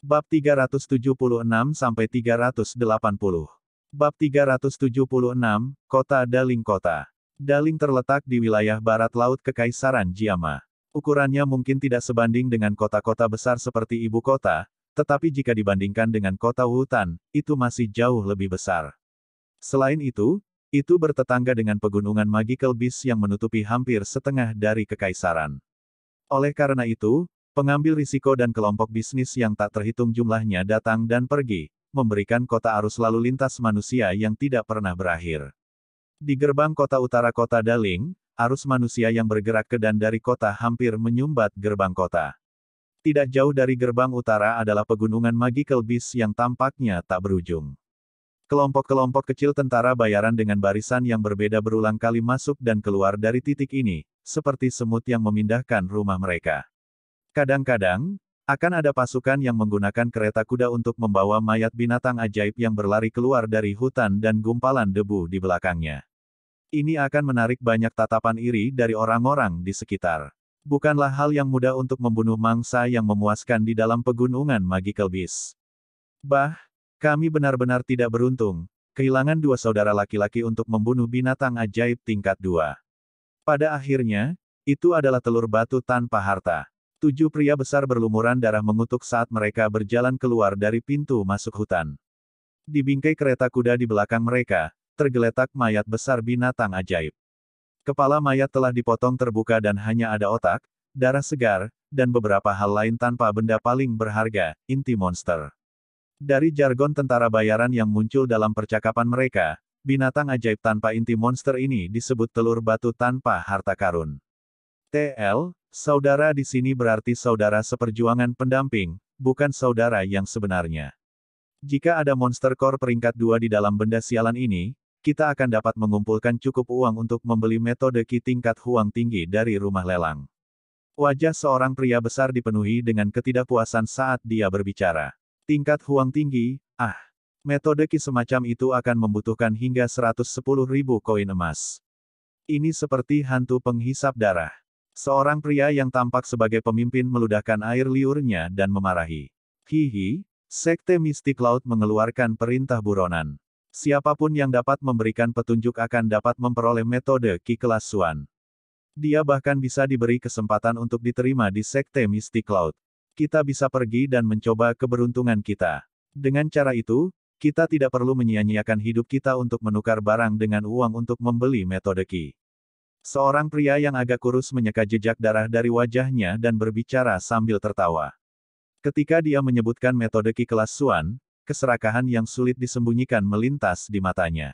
Bab 376 sampai 380. Bab 376, Kota Daling Kota. Daling terletak di wilayah barat laut Kekaisaran Jiama. Ukurannya mungkin tidak sebanding dengan kota-kota besar seperti ibu kota, tetapi jika dibandingkan dengan kota Wutan, itu masih jauh lebih besar. Selain itu, itu bertetangga dengan pegunungan Magical Beast yang menutupi hampir setengah dari kekaisaran. Oleh karena itu, Pengambil risiko dan kelompok bisnis yang tak terhitung jumlahnya datang dan pergi, memberikan kota arus lalu lintas manusia yang tidak pernah berakhir. Di gerbang kota utara kota Daling, arus manusia yang bergerak ke dan dari kota hampir menyumbat gerbang kota. Tidak jauh dari gerbang utara adalah pegunungan Magical Beast yang tampaknya tak berujung. Kelompok-kelompok kecil tentara bayaran dengan barisan yang berbeda berulang kali masuk dan keluar dari titik ini, seperti semut yang memindahkan rumah mereka. Kadang-kadang, akan ada pasukan yang menggunakan kereta kuda untuk membawa mayat binatang ajaib yang berlari keluar dari hutan dan gumpalan debu di belakangnya. Ini akan menarik banyak tatapan iri dari orang-orang di sekitar. Bukanlah hal yang mudah untuk membunuh mangsa yang memuaskan di dalam pegunungan Magical Beast. Bah, kami benar-benar tidak beruntung, kehilangan dua saudara laki-laki untuk membunuh binatang ajaib tingkat dua. Pada akhirnya, itu adalah telur batu tanpa harta. Tujuh pria besar berlumuran darah mengutuk saat mereka berjalan keluar dari pintu masuk hutan. Di bingkai kereta kuda di belakang mereka, tergeletak mayat besar binatang ajaib. Kepala mayat telah dipotong terbuka dan hanya ada otak, darah segar, dan beberapa hal lain tanpa benda paling berharga, inti monster. Dari jargon tentara bayaran yang muncul dalam percakapan mereka, binatang ajaib tanpa inti monster ini disebut telur batu tanpa harta karun. TL, Saudara di sini berarti saudara seperjuangan pendamping, bukan saudara yang sebenarnya. Jika ada monster core peringkat 2 di dalam benda sialan ini, kita akan dapat mengumpulkan cukup uang untuk membeli metode Ki tingkat huang tinggi dari rumah lelang. Wajah seorang pria besar dipenuhi dengan ketidakpuasan saat dia berbicara. Tingkat huang tinggi, ah. Metode Ki semacam itu akan membutuhkan hingga 110 ribu koin emas. Ini seperti hantu penghisap darah. Seorang pria yang tampak sebagai pemimpin meludahkan air liurnya dan memarahi. Hihi, Sekte Mistik Laut mengeluarkan perintah buronan. Siapapun yang dapat memberikan petunjuk akan dapat memperoleh metode Ki Kelas Suan. Dia bahkan bisa diberi kesempatan untuk diterima di Sekte Mistik Laut. Kita bisa pergi dan mencoba keberuntungan kita. Dengan cara itu, kita tidak perlu menyia-nyiakan hidup kita untuk menukar barang dengan uang untuk membeli metode Ki. Seorang pria yang agak kurus menyeka jejak darah dari wajahnya dan berbicara sambil tertawa. Ketika dia menyebutkan metode Ki kelas Suan, keserakahan yang sulit disembunyikan melintas di matanya.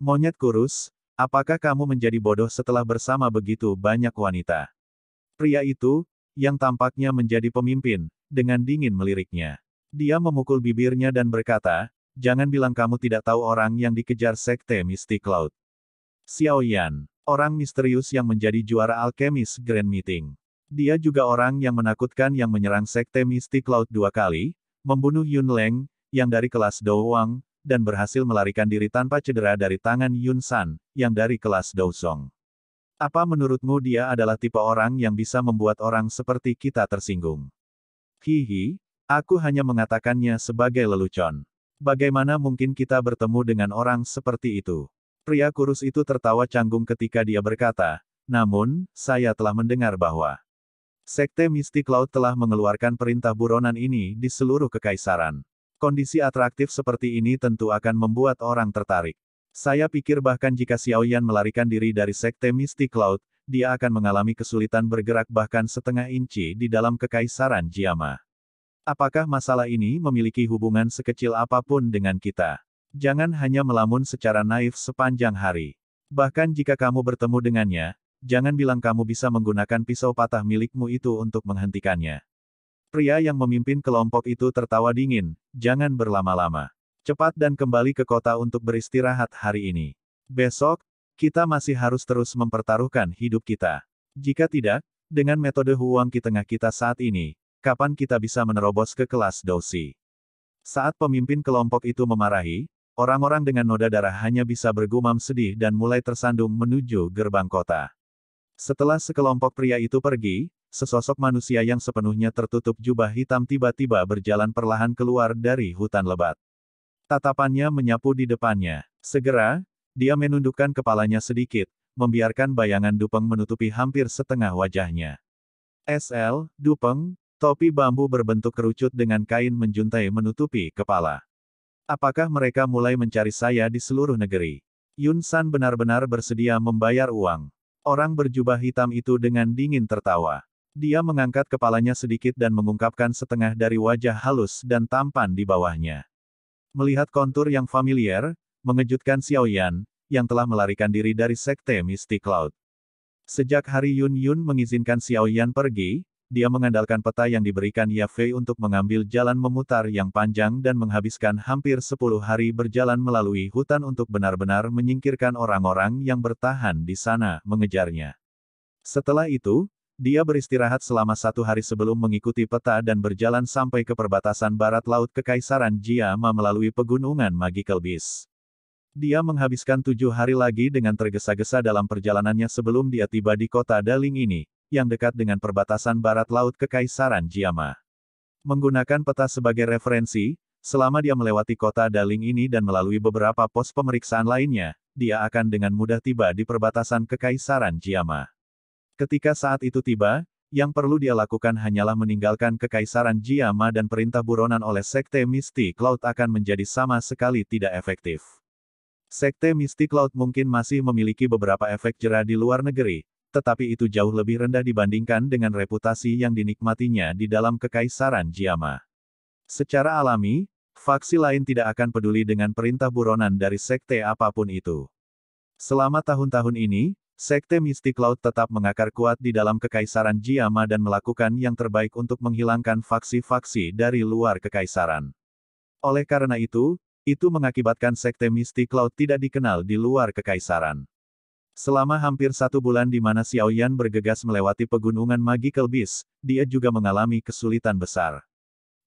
Monyet kurus, apakah kamu menjadi bodoh setelah bersama begitu banyak wanita? Pria itu, yang tampaknya menjadi pemimpin, dengan dingin meliriknya. Dia memukul bibirnya dan berkata, jangan bilang kamu tidak tahu orang yang dikejar sekte Cloud, Xiao Yan. Orang misterius yang menjadi juara alkemis Grand Meeting. Dia juga orang yang menakutkan yang menyerang sekte mistik laut dua kali, membunuh Yun Leng, yang dari kelas Dou Wang, dan berhasil melarikan diri tanpa cedera dari tangan Yun San, yang dari kelas Dou Song. Apa menurutmu dia adalah tipe orang yang bisa membuat orang seperti kita tersinggung? Hihi, aku hanya mengatakannya sebagai lelucon. Bagaimana mungkin kita bertemu dengan orang seperti itu? Pria kurus itu tertawa canggung ketika dia berkata, namun, saya telah mendengar bahwa Sekte Mistik Laut telah mengeluarkan perintah buronan ini di seluruh kekaisaran. Kondisi atraktif seperti ini tentu akan membuat orang tertarik. Saya pikir bahkan jika Xiao Yan melarikan diri dari Sekte Mistik Laut, dia akan mengalami kesulitan bergerak bahkan setengah inci di dalam kekaisaran Jiama. Apakah masalah ini memiliki hubungan sekecil apapun dengan kita? Jangan hanya melamun secara naif sepanjang hari. Bahkan jika kamu bertemu dengannya, jangan bilang kamu bisa menggunakan pisau patah milikmu itu untuk menghentikannya. Pria yang memimpin kelompok itu tertawa dingin, jangan berlama-lama. Cepat dan kembali ke kota untuk beristirahat hari ini. Besok, kita masih harus terus mempertaruhkan hidup kita. Jika tidak, dengan metode huang di tengah kita saat ini, kapan kita bisa menerobos ke kelas dosi? Saat pemimpin kelompok itu memarahi, Orang-orang dengan noda darah hanya bisa bergumam sedih dan mulai tersandung menuju gerbang kota. Setelah sekelompok pria itu pergi, sesosok manusia yang sepenuhnya tertutup jubah hitam tiba-tiba berjalan perlahan keluar dari hutan lebat. Tatapannya menyapu di depannya. Segera, dia menundukkan kepalanya sedikit, membiarkan bayangan Dupeng menutupi hampir setengah wajahnya. SL, Dupeng, topi bambu berbentuk kerucut dengan kain menjuntai menutupi kepala. Apakah mereka mulai mencari saya di seluruh negeri? Yun San benar-benar bersedia membayar uang. Orang berjubah hitam itu dengan dingin tertawa. Dia mengangkat kepalanya sedikit dan mengungkapkan setengah dari wajah halus dan tampan di bawahnya. Melihat kontur yang familiar, mengejutkan Xiao Yan, yang telah melarikan diri dari sekte Misty Cloud. Sejak hari Yun Yun mengizinkan Xiao Yan pergi, dia mengandalkan peta yang diberikan Yafei untuk mengambil jalan memutar yang panjang dan menghabiskan hampir 10 hari berjalan melalui hutan untuk benar-benar menyingkirkan orang-orang yang bertahan di sana, mengejarnya. Setelah itu, dia beristirahat selama satu hari sebelum mengikuti peta dan berjalan sampai ke perbatasan barat laut Kekaisaran Jiama melalui pegunungan Magical Beast. Dia menghabiskan tujuh hari lagi dengan tergesa-gesa dalam perjalanannya sebelum dia tiba di kota Daling ini, yang dekat dengan perbatasan barat laut Kekaisaran Jiama. Menggunakan peta sebagai referensi, selama dia melewati kota Daling ini dan melalui beberapa pos pemeriksaan lainnya, dia akan dengan mudah tiba di perbatasan Kekaisaran Jiama. Ketika saat itu tiba, yang perlu dia lakukan hanyalah meninggalkan kekaisaran Jiama dan perintah buronan oleh Sekte Mistik Cloud akan menjadi sama sekali tidak efektif. Sekte Mistik Cloud mungkin masih memiliki beberapa efek jerah di luar negeri, tetapi itu jauh lebih rendah dibandingkan dengan reputasi yang dinikmatinya di dalam kekaisaran Jiama. Secara alami, faksi lain tidak akan peduli dengan perintah buronan dari sekte apapun itu. Selama tahun-tahun ini, sekte mistik laut tetap mengakar kuat di dalam kekaisaran Jiama dan melakukan yang terbaik untuk menghilangkan faksi-faksi dari luar kekaisaran. Oleh karena itu, itu mengakibatkan sekte mistik laut tidak dikenal di luar kekaisaran. Selama hampir satu bulan di mana Xiao Yan bergegas melewati pegunungan Magical Beast, dia juga mengalami kesulitan besar.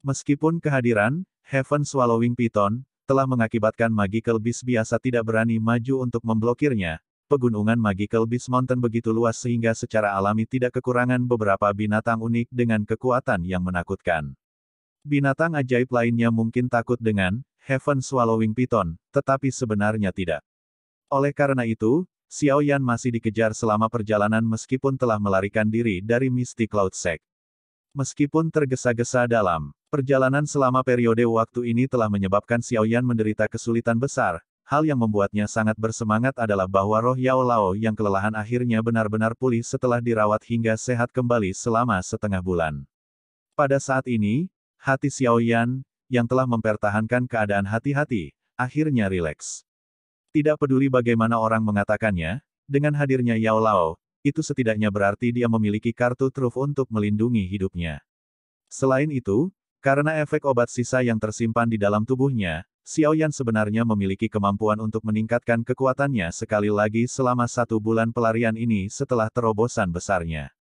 Meskipun kehadiran, Heaven Swallowing Python, telah mengakibatkan Magical Beast biasa tidak berani maju untuk memblokirnya, pegunungan Magical Beast Mountain begitu luas sehingga secara alami tidak kekurangan beberapa binatang unik dengan kekuatan yang menakutkan. Binatang ajaib lainnya mungkin takut dengan Heaven Swallowing Python, tetapi sebenarnya tidak. Oleh karena itu, Xiao Yan masih dikejar selama perjalanan meskipun telah melarikan diri dari Misty Cloud Sect. Meskipun tergesa-gesa dalam perjalanan selama periode waktu ini telah menyebabkan Xiao Yan menderita kesulitan besar, hal yang membuatnya sangat bersemangat adalah bahwa roh Yao Lao yang kelelahan akhirnya benar-benar pulih setelah dirawat hingga sehat kembali selama setengah bulan. Pada saat ini, hati Xiao Yan, yang telah mempertahankan keadaan hati-hati, akhirnya rileks. Tidak peduli bagaimana orang mengatakannya, dengan hadirnya Yao Lao, itu setidaknya berarti dia memiliki kartu truf untuk melindungi hidupnya. Selain itu, karena efek obat sisa yang tersimpan di dalam tubuhnya, Xiao Yan sebenarnya memiliki kemampuan untuk meningkatkan kekuatannya sekali lagi selama satu bulan pelarian ini setelah terobosan besarnya.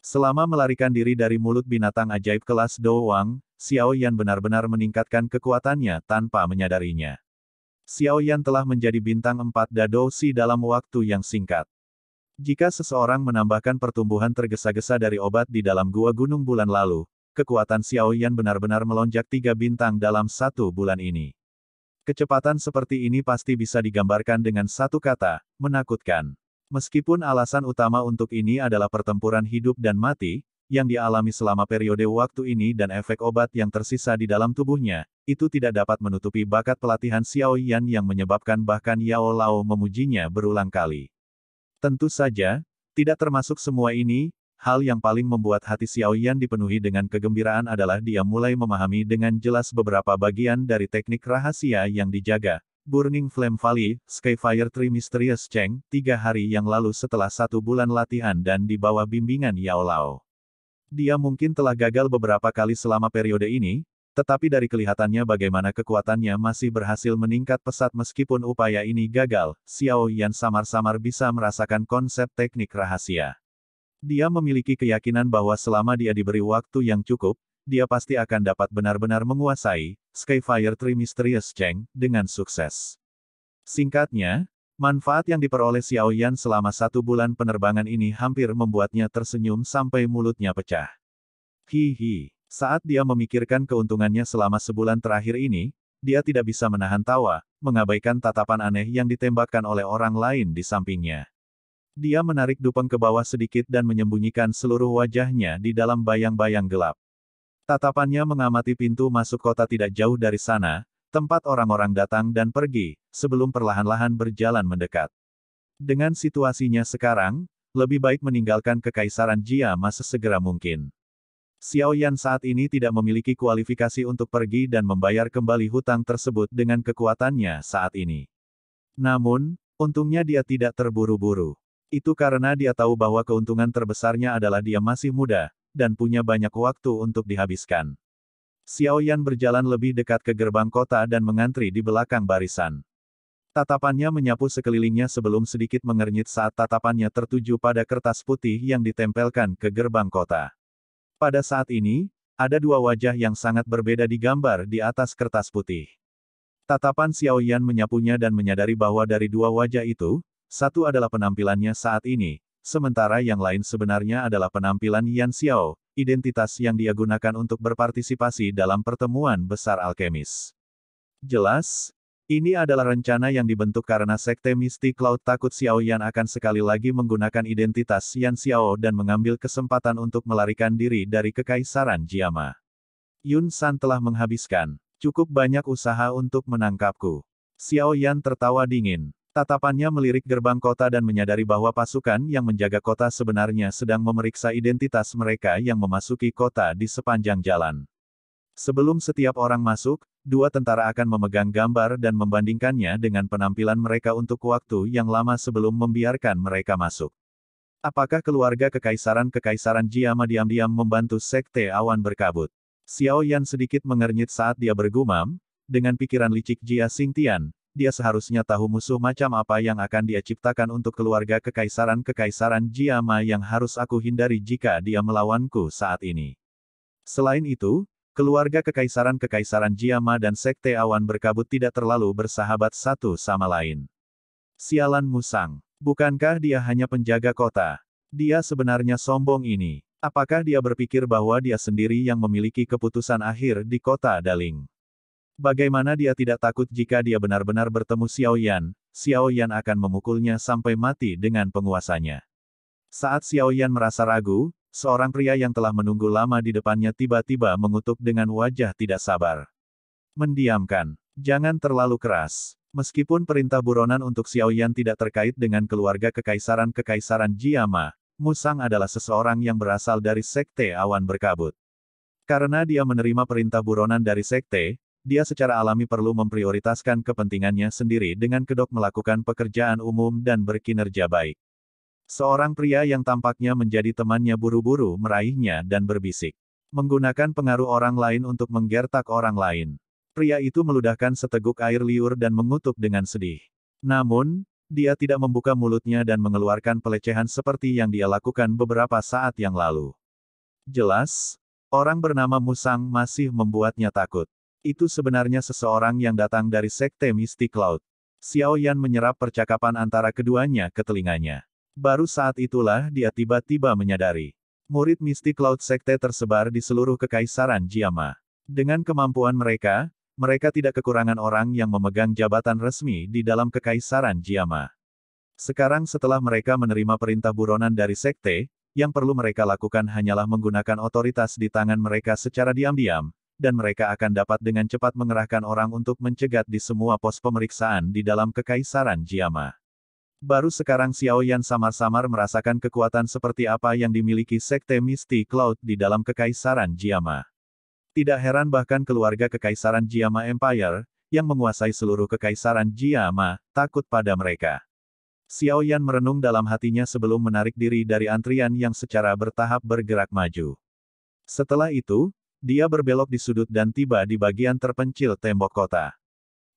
Selama melarikan diri dari mulut binatang ajaib kelas Dou Wang, Xiao Yan benar-benar meningkatkan kekuatannya tanpa menyadarinya. Xiao Yan telah menjadi bintang empat dado si dalam waktu yang singkat. Jika seseorang menambahkan pertumbuhan tergesa-gesa dari obat di dalam gua gunung bulan lalu, kekuatan Xiao Yan benar-benar melonjak tiga bintang dalam satu bulan ini. Kecepatan seperti ini pasti bisa digambarkan dengan satu kata, menakutkan. Meskipun alasan utama untuk ini adalah pertempuran hidup dan mati, yang dialami selama periode waktu ini dan efek obat yang tersisa di dalam tubuhnya, itu tidak dapat menutupi bakat pelatihan Xiao Yan yang menyebabkan bahkan Yao Lao memujinya berulang kali. Tentu saja, tidak termasuk semua ini, hal yang paling membuat hati Xiao Yan dipenuhi dengan kegembiraan adalah dia mulai memahami dengan jelas beberapa bagian dari teknik rahasia yang dijaga, Burning Flame Valley, Skyfire Tree Mysterious Cheng, tiga hari yang lalu setelah satu bulan latihan dan di bawah bimbingan Yao Lao. Dia mungkin telah gagal beberapa kali selama periode ini, tetapi dari kelihatannya bagaimana kekuatannya masih berhasil meningkat pesat meskipun upaya ini gagal, Xiao Yan samar-samar bisa merasakan konsep teknik rahasia. Dia memiliki keyakinan bahwa selama dia diberi waktu yang cukup, dia pasti akan dapat benar-benar menguasai Skyfire Mysterious Cheng dengan sukses. Singkatnya, Manfaat yang diperoleh Xiao Yan selama satu bulan penerbangan ini hampir membuatnya tersenyum sampai mulutnya pecah. Hihi. Saat dia memikirkan keuntungannya selama sebulan terakhir ini, dia tidak bisa menahan tawa, mengabaikan tatapan aneh yang ditembakkan oleh orang lain di sampingnya. Dia menarik dupeng ke bawah sedikit dan menyembunyikan seluruh wajahnya di dalam bayang-bayang gelap. Tatapannya mengamati pintu masuk kota tidak jauh dari sana, tempat orang-orang datang dan pergi, sebelum perlahan-lahan berjalan mendekat. Dengan situasinya sekarang, lebih baik meninggalkan kekaisaran Jia Jiama sesegera mungkin. Xiao Yan saat ini tidak memiliki kualifikasi untuk pergi dan membayar kembali hutang tersebut dengan kekuatannya saat ini. Namun, untungnya dia tidak terburu-buru. Itu karena dia tahu bahwa keuntungan terbesarnya adalah dia masih muda, dan punya banyak waktu untuk dihabiskan. Xiao Yan berjalan lebih dekat ke gerbang kota dan mengantri di belakang barisan. Tatapannya menyapu sekelilingnya sebelum sedikit mengernyit saat tatapannya tertuju pada kertas putih yang ditempelkan ke gerbang kota. Pada saat ini, ada dua wajah yang sangat berbeda digambar di atas kertas putih. Tatapan Xiao Yan menyapunya dan menyadari bahwa dari dua wajah itu, satu adalah penampilannya saat ini, Sementara yang lain sebenarnya adalah penampilan Yan Xiao, identitas yang dia gunakan untuk berpartisipasi dalam pertemuan besar alkemis. Jelas, ini adalah rencana yang dibentuk karena Sekte Mistik Cloud takut Xiao Yan akan sekali lagi menggunakan identitas Yan Xiao dan mengambil kesempatan untuk melarikan diri dari Kekaisaran Jiama. Yun San telah menghabiskan cukup banyak usaha untuk menangkapku. Xiao Yan tertawa dingin. Tatapannya melirik gerbang kota dan menyadari bahwa pasukan yang menjaga kota sebenarnya sedang memeriksa identitas mereka yang memasuki kota di sepanjang jalan. Sebelum setiap orang masuk, dua tentara akan memegang gambar dan membandingkannya dengan penampilan mereka untuk waktu yang lama sebelum membiarkan mereka masuk. Apakah keluarga kekaisaran-kekaisaran Jiama diam-diam membantu sekte awan berkabut? Xiao Yan sedikit mengernyit saat dia bergumam, dengan pikiran licik Jia Xingtian, dia seharusnya tahu musuh macam apa yang akan dia ciptakan untuk keluarga kekaisaran-kekaisaran Jiama yang harus aku hindari jika dia melawanku saat ini. Selain itu, keluarga kekaisaran-kekaisaran Jiama dan Sekte Awan Berkabut tidak terlalu bersahabat satu sama lain. Sialan Musang, bukankah dia hanya penjaga kota? Dia sebenarnya sombong ini. Apakah dia berpikir bahwa dia sendiri yang memiliki keputusan akhir di kota Daling? Bagaimana dia tidak takut jika dia benar-benar bertemu Xiao Yan, Xiao Yan akan memukulnya sampai mati dengan penguasanya. Saat Xiao Yan merasa ragu, seorang pria yang telah menunggu lama di depannya tiba-tiba mengutuk dengan wajah tidak sabar. Mendiamkan. Jangan terlalu keras. Meskipun perintah buronan untuk Xiao Yan tidak terkait dengan keluarga kekaisaran-kekaisaran Jiama, Musang adalah seseorang yang berasal dari sekte awan berkabut. Karena dia menerima perintah buronan dari sekte, dia secara alami perlu memprioritaskan kepentingannya sendiri dengan kedok melakukan pekerjaan umum dan berkinerja baik. Seorang pria yang tampaknya menjadi temannya buru-buru meraihnya dan berbisik. Menggunakan pengaruh orang lain untuk menggertak orang lain. Pria itu meludahkan seteguk air liur dan mengutuk dengan sedih. Namun, dia tidak membuka mulutnya dan mengeluarkan pelecehan seperti yang dia lakukan beberapa saat yang lalu. Jelas, orang bernama Musang masih membuatnya takut. Itu sebenarnya seseorang yang datang dari sekte Misty Cloud. Xiao Yan menyerap percakapan antara keduanya ke telinganya. Baru saat itulah dia tiba-tiba menyadari. Murid Misty Cloud sekte tersebar di seluruh kekaisaran Jiama. Dengan kemampuan mereka, mereka tidak kekurangan orang yang memegang jabatan resmi di dalam kekaisaran Jiama. Sekarang setelah mereka menerima perintah buronan dari sekte, yang perlu mereka lakukan hanyalah menggunakan otoritas di tangan mereka secara diam-diam, dan mereka akan dapat dengan cepat mengerahkan orang untuk mencegat di semua pos pemeriksaan di dalam kekaisaran Jiama. Baru sekarang Xiao Yan samar-samar merasakan kekuatan seperti apa yang dimiliki Sekte Misty Cloud di dalam kekaisaran Jiama. Tidak heran bahkan keluarga kekaisaran Jiama Empire, yang menguasai seluruh kekaisaran Jiama, takut pada mereka. Xiao Yan merenung dalam hatinya sebelum menarik diri dari antrian yang secara bertahap bergerak maju. Setelah itu, dia berbelok di sudut dan tiba di bagian terpencil tembok kota.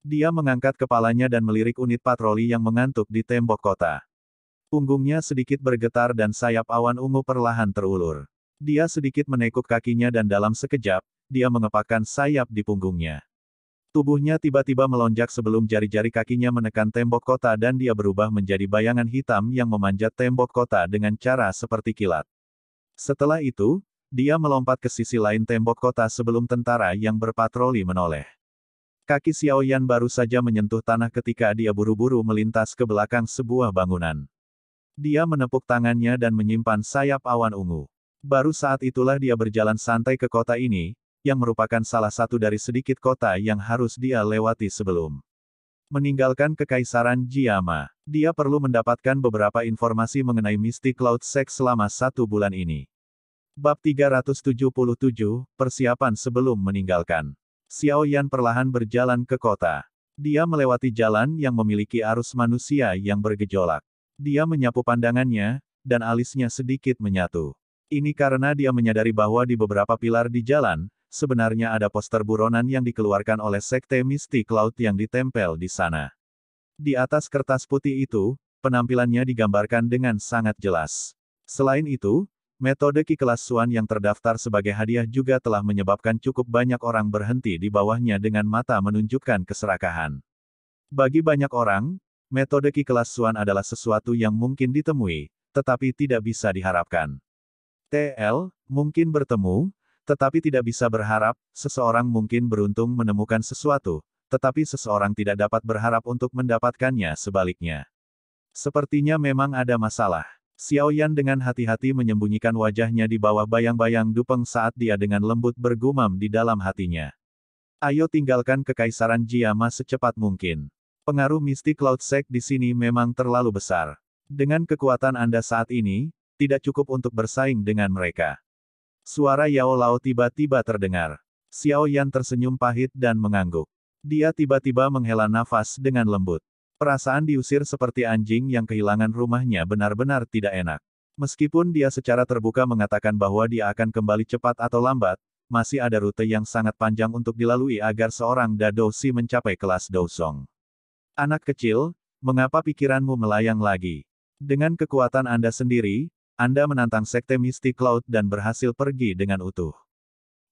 Dia mengangkat kepalanya dan melirik unit patroli yang mengantuk di tembok kota. Punggungnya sedikit bergetar dan sayap awan ungu perlahan terulur. Dia sedikit menekuk kakinya dan dalam sekejap, dia mengepakkan sayap di punggungnya. Tubuhnya tiba-tiba melonjak sebelum jari-jari kakinya menekan tembok kota dan dia berubah menjadi bayangan hitam yang memanjat tembok kota dengan cara seperti kilat. Setelah itu, dia melompat ke sisi lain tembok kota sebelum tentara yang berpatroli menoleh. Kaki Xiao Yan baru saja menyentuh tanah ketika dia buru-buru melintas ke belakang sebuah bangunan. Dia menepuk tangannya dan menyimpan sayap awan ungu. Baru saat itulah dia berjalan santai ke kota ini, yang merupakan salah satu dari sedikit kota yang harus dia lewati sebelum meninggalkan kekaisaran Jiama. Dia perlu mendapatkan beberapa informasi mengenai Mystic Cloud Sex selama satu bulan ini. Bab 377, Persiapan Sebelum Meninggalkan. Xiao Yan perlahan berjalan ke kota. Dia melewati jalan yang memiliki arus manusia yang bergejolak. Dia menyapu pandangannya, dan alisnya sedikit menyatu. Ini karena dia menyadari bahwa di beberapa pilar di jalan, sebenarnya ada poster buronan yang dikeluarkan oleh Sekte Mistik Laut yang ditempel di sana. Di atas kertas putih itu, penampilannya digambarkan dengan sangat jelas. Selain itu, Metode Ki kelas Suan yang terdaftar sebagai hadiah juga telah menyebabkan cukup banyak orang berhenti di bawahnya dengan mata menunjukkan keserakahan. Bagi banyak orang, metode Ki kelas Suan adalah sesuatu yang mungkin ditemui, tetapi tidak bisa diharapkan. TL, mungkin bertemu, tetapi tidak bisa berharap, seseorang mungkin beruntung menemukan sesuatu, tetapi seseorang tidak dapat berharap untuk mendapatkannya sebaliknya. Sepertinya memang ada masalah. Xiao Yan dengan hati-hati menyembunyikan wajahnya di bawah bayang-bayang Dupeng saat dia dengan lembut bergumam di dalam hatinya. Ayo tinggalkan kekaisaran Jiama secepat mungkin. Pengaruh mistik Cloud Sek di sini memang terlalu besar. Dengan kekuatan Anda saat ini, tidak cukup untuk bersaing dengan mereka. Suara Yao Lao tiba-tiba terdengar. Xiao Yan tersenyum pahit dan mengangguk. Dia tiba-tiba menghela nafas dengan lembut. Perasaan diusir seperti anjing yang kehilangan rumahnya benar-benar tidak enak. Meskipun dia secara terbuka mengatakan bahwa dia akan kembali cepat atau lambat, masih ada rute yang sangat panjang untuk dilalui agar seorang Dadoshi mencapai kelas Dosong. Anak kecil, mengapa pikiranmu melayang lagi? Dengan kekuatan Anda sendiri, Anda menantang Sekte Misty Cloud dan berhasil pergi dengan utuh.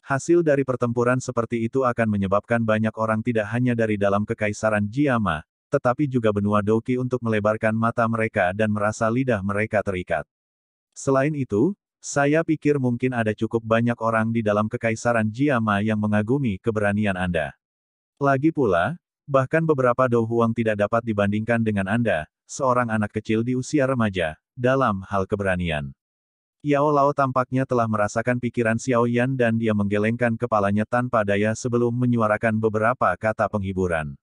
Hasil dari pertempuran seperti itu akan menyebabkan banyak orang tidak hanya dari dalam kekaisaran Jiama, tetapi juga benua Doki untuk melebarkan mata mereka dan merasa lidah mereka terikat. Selain itu, saya pikir mungkin ada cukup banyak orang di dalam kekaisaran Jiama yang mengagumi keberanian Anda. Lagi pula, bahkan beberapa Dou tidak dapat dibandingkan dengan Anda, seorang anak kecil di usia remaja, dalam hal keberanian. Yao Lao tampaknya telah merasakan pikiran Xiao Yan dan dia menggelengkan kepalanya tanpa daya sebelum menyuarakan beberapa kata penghiburan.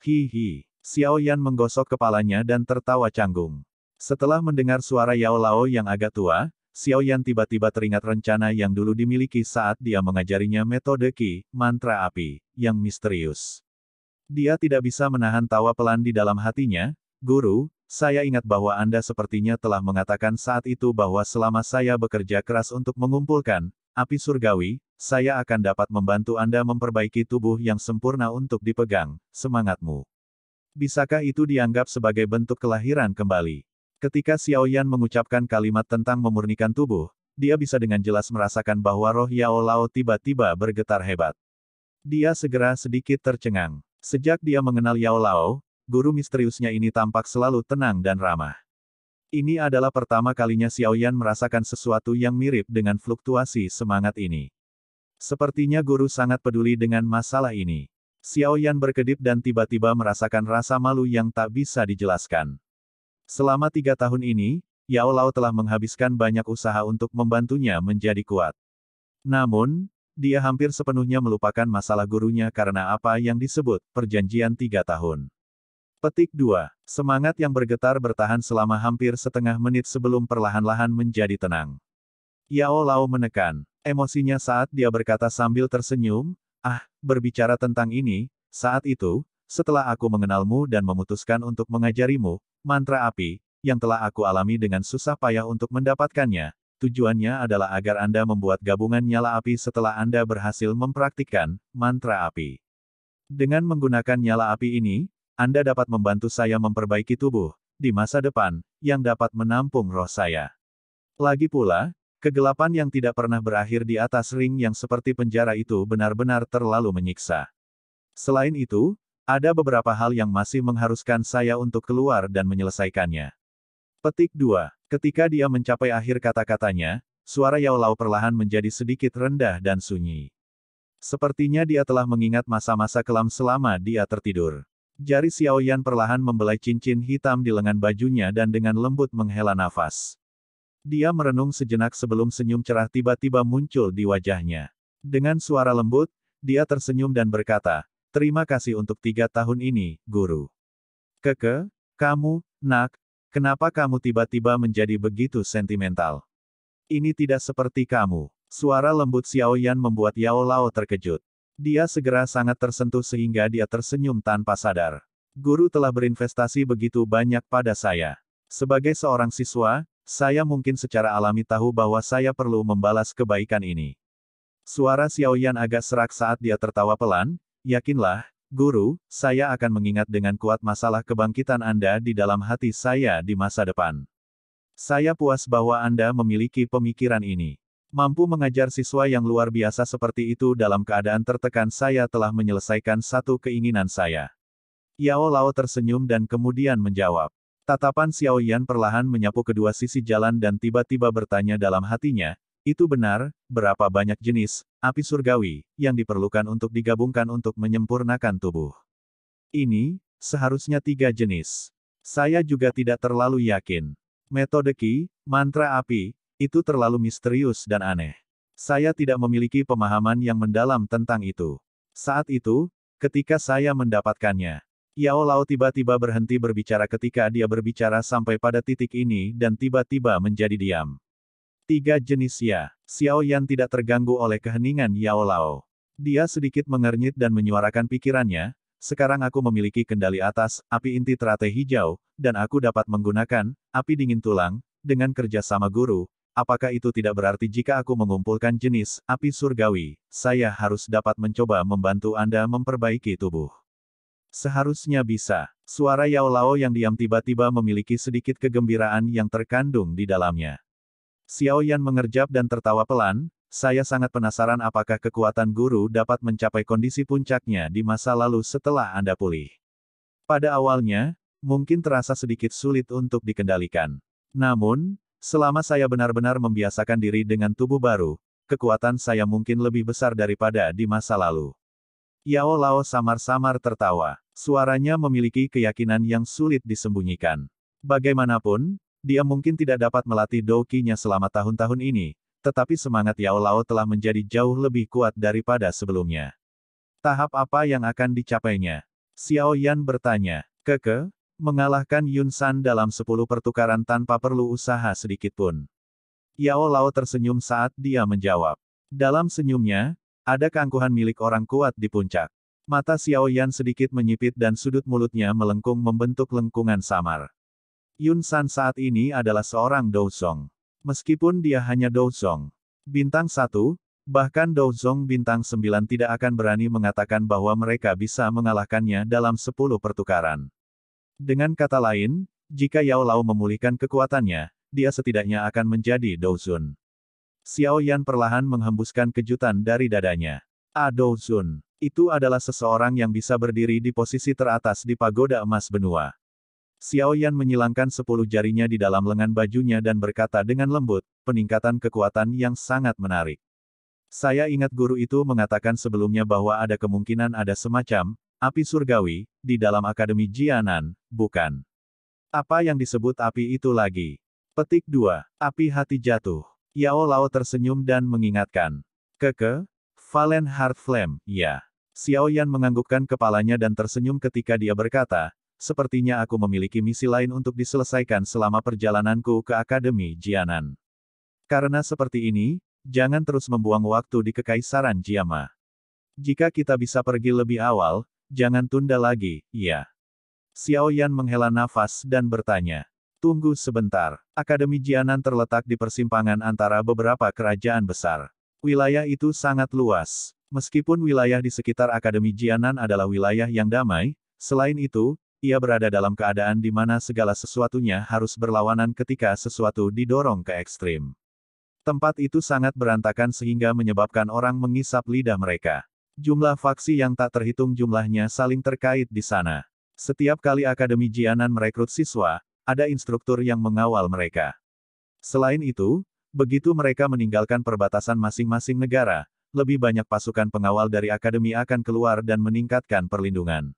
Hihi. Xiao Yan menggosok kepalanya dan tertawa canggung. Setelah mendengar suara Yao Lao yang agak tua, Xiao Yan tiba-tiba teringat rencana yang dulu dimiliki saat dia mengajarinya metode Qi, mantra api, yang misterius. Dia tidak bisa menahan tawa pelan di dalam hatinya, Guru, saya ingat bahwa Anda sepertinya telah mengatakan saat itu bahwa selama saya bekerja keras untuk mengumpulkan api surgawi, saya akan dapat membantu Anda memperbaiki tubuh yang sempurna untuk dipegang, semangatmu. Bisakah itu dianggap sebagai bentuk kelahiran kembali? Ketika Xiao Yan mengucapkan kalimat tentang memurnikan tubuh, dia bisa dengan jelas merasakan bahwa roh Yao Lao tiba-tiba bergetar hebat. Dia segera sedikit tercengang. Sejak dia mengenal Yao Lao, guru misteriusnya ini tampak selalu tenang dan ramah. Ini adalah pertama kalinya Xiao Yan merasakan sesuatu yang mirip dengan fluktuasi semangat ini. Sepertinya guru sangat peduli dengan masalah ini. Xiao Yan berkedip dan tiba-tiba merasakan rasa malu yang tak bisa dijelaskan. Selama tiga tahun ini, Yao Lao telah menghabiskan banyak usaha untuk membantunya menjadi kuat. Namun, dia hampir sepenuhnya melupakan masalah gurunya karena apa yang disebut perjanjian tiga tahun. Petik 2. Semangat yang bergetar bertahan selama hampir setengah menit sebelum perlahan-lahan menjadi tenang. Yao Lao menekan emosinya saat dia berkata sambil tersenyum, Ah, berbicara tentang ini, saat itu, setelah aku mengenalmu dan memutuskan untuk mengajarimu, mantra api, yang telah aku alami dengan susah payah untuk mendapatkannya, tujuannya adalah agar Anda membuat gabungan nyala api setelah Anda berhasil mempraktikkan mantra api. Dengan menggunakan nyala api ini, Anda dapat membantu saya memperbaiki tubuh, di masa depan, yang dapat menampung roh saya. Lagi pula, Kegelapan yang tidak pernah berakhir di atas ring yang seperti penjara itu benar-benar terlalu menyiksa. Selain itu, ada beberapa hal yang masih mengharuskan saya untuk keluar dan menyelesaikannya. Petik 2. Ketika dia mencapai akhir kata-katanya, suara Yao Lao perlahan menjadi sedikit rendah dan sunyi. Sepertinya dia telah mengingat masa-masa kelam selama dia tertidur. Jari Xiao Yan perlahan membelai cincin hitam di lengan bajunya dan dengan lembut menghela nafas. Dia merenung sejenak sebelum senyum cerah tiba-tiba muncul di wajahnya. Dengan suara lembut, dia tersenyum dan berkata, Terima kasih untuk tiga tahun ini, guru. Keke, kamu, nak, kenapa kamu tiba-tiba menjadi begitu sentimental? Ini tidak seperti kamu. Suara lembut Xiao Yan membuat Yao Lao terkejut. Dia segera sangat tersentuh sehingga dia tersenyum tanpa sadar. Guru telah berinvestasi begitu banyak pada saya. Sebagai seorang siswa, saya mungkin secara alami tahu bahwa saya perlu membalas kebaikan ini. Suara Xiao Yan agak serak saat dia tertawa pelan, yakinlah, guru, saya akan mengingat dengan kuat masalah kebangkitan Anda di dalam hati saya di masa depan. Saya puas bahwa Anda memiliki pemikiran ini. Mampu mengajar siswa yang luar biasa seperti itu dalam keadaan tertekan saya telah menyelesaikan satu keinginan saya. Yao Lao tersenyum dan kemudian menjawab. Tatapan Xiao Yan perlahan menyapu kedua sisi jalan dan tiba-tiba bertanya dalam hatinya, itu benar, berapa banyak jenis, api surgawi, yang diperlukan untuk digabungkan untuk menyempurnakan tubuh. Ini, seharusnya tiga jenis. Saya juga tidak terlalu yakin. Metode Ki, mantra api, itu terlalu misterius dan aneh. Saya tidak memiliki pemahaman yang mendalam tentang itu. Saat itu, ketika saya mendapatkannya, Yao Lao tiba-tiba berhenti berbicara ketika dia berbicara sampai pada titik ini dan tiba-tiba menjadi diam. Tiga jenis Ya. Xiao Yan tidak terganggu oleh keheningan Yao Lao. Dia sedikit mengernyit dan menyuarakan pikirannya, sekarang aku memiliki kendali atas, api inti teratai hijau, dan aku dapat menggunakan, api dingin tulang, dengan kerja sama guru, apakah itu tidak berarti jika aku mengumpulkan jenis api surgawi, saya harus dapat mencoba membantu Anda memperbaiki tubuh? Seharusnya bisa. Suara Yao Lao yang diam tiba-tiba memiliki sedikit kegembiraan yang terkandung di dalamnya. Xiao Yan mengerjap dan tertawa pelan, saya sangat penasaran apakah kekuatan guru dapat mencapai kondisi puncaknya di masa lalu setelah Anda pulih. Pada awalnya, mungkin terasa sedikit sulit untuk dikendalikan. Namun, selama saya benar-benar membiasakan diri dengan tubuh baru, kekuatan saya mungkin lebih besar daripada di masa lalu. Yao Lao samar-samar tertawa. Suaranya memiliki keyakinan yang sulit disembunyikan. Bagaimanapun, dia mungkin tidak dapat melatih Doki-nya selama tahun-tahun ini, tetapi semangat Yao Lao telah menjadi jauh lebih kuat daripada sebelumnya. Tahap apa yang akan dicapainya? Xiao Yan bertanya. Keke, mengalahkan Yun San dalam sepuluh pertukaran tanpa perlu usaha sedikit pun. Yao Lao tersenyum saat dia menjawab. Dalam senyumnya, ada keangkuhan milik orang kuat di puncak. Mata Xiao Yan sedikit menyipit dan sudut mulutnya melengkung membentuk lengkungan samar. Yun San saat ini adalah seorang Douzong. Meskipun dia hanya Douzong. Bintang satu, bahkan Douzong bintang sembilan tidak akan berani mengatakan bahwa mereka bisa mengalahkannya dalam sepuluh pertukaran. Dengan kata lain, jika Yao Lao memulihkan kekuatannya, dia setidaknya akan menjadi Douzun. Xiao Yan perlahan menghembuskan kejutan dari dadanya. A ah, Douzun. Itu adalah seseorang yang bisa berdiri di posisi teratas di pagoda emas benua. Xiao Yan menyilangkan sepuluh jarinya di dalam lengan bajunya dan berkata dengan lembut, peningkatan kekuatan yang sangat menarik. Saya ingat guru itu mengatakan sebelumnya bahwa ada kemungkinan ada semacam api surgawi di dalam Akademi Jianan, bukan? Apa yang disebut api itu lagi? Petik 2. Api hati jatuh. Yao Lao tersenyum dan mengingatkan. Keke, Valen Heart Flame, ya. Xiao Yan menganggukkan kepalanya dan tersenyum ketika dia berkata, sepertinya aku memiliki misi lain untuk diselesaikan selama perjalananku ke Akademi Jianan. Karena seperti ini, jangan terus membuang waktu di Kekaisaran Jiama. Jika kita bisa pergi lebih awal, jangan tunda lagi, ya. Xiao Yan menghela nafas dan bertanya. Tunggu sebentar, Akademi Jianan terletak di persimpangan antara beberapa kerajaan besar. Wilayah itu sangat luas. Meskipun wilayah di sekitar Akademi Jianan adalah wilayah yang damai, selain itu, ia berada dalam keadaan di mana segala sesuatunya harus berlawanan ketika sesuatu didorong ke ekstrim. Tempat itu sangat berantakan sehingga menyebabkan orang mengisap lidah mereka. Jumlah faksi yang tak terhitung jumlahnya saling terkait di sana. Setiap kali Akademi Jianan merekrut siswa, ada instruktur yang mengawal mereka. Selain itu, Begitu mereka meninggalkan perbatasan masing-masing negara, lebih banyak pasukan pengawal dari akademi akan keluar dan meningkatkan perlindungan.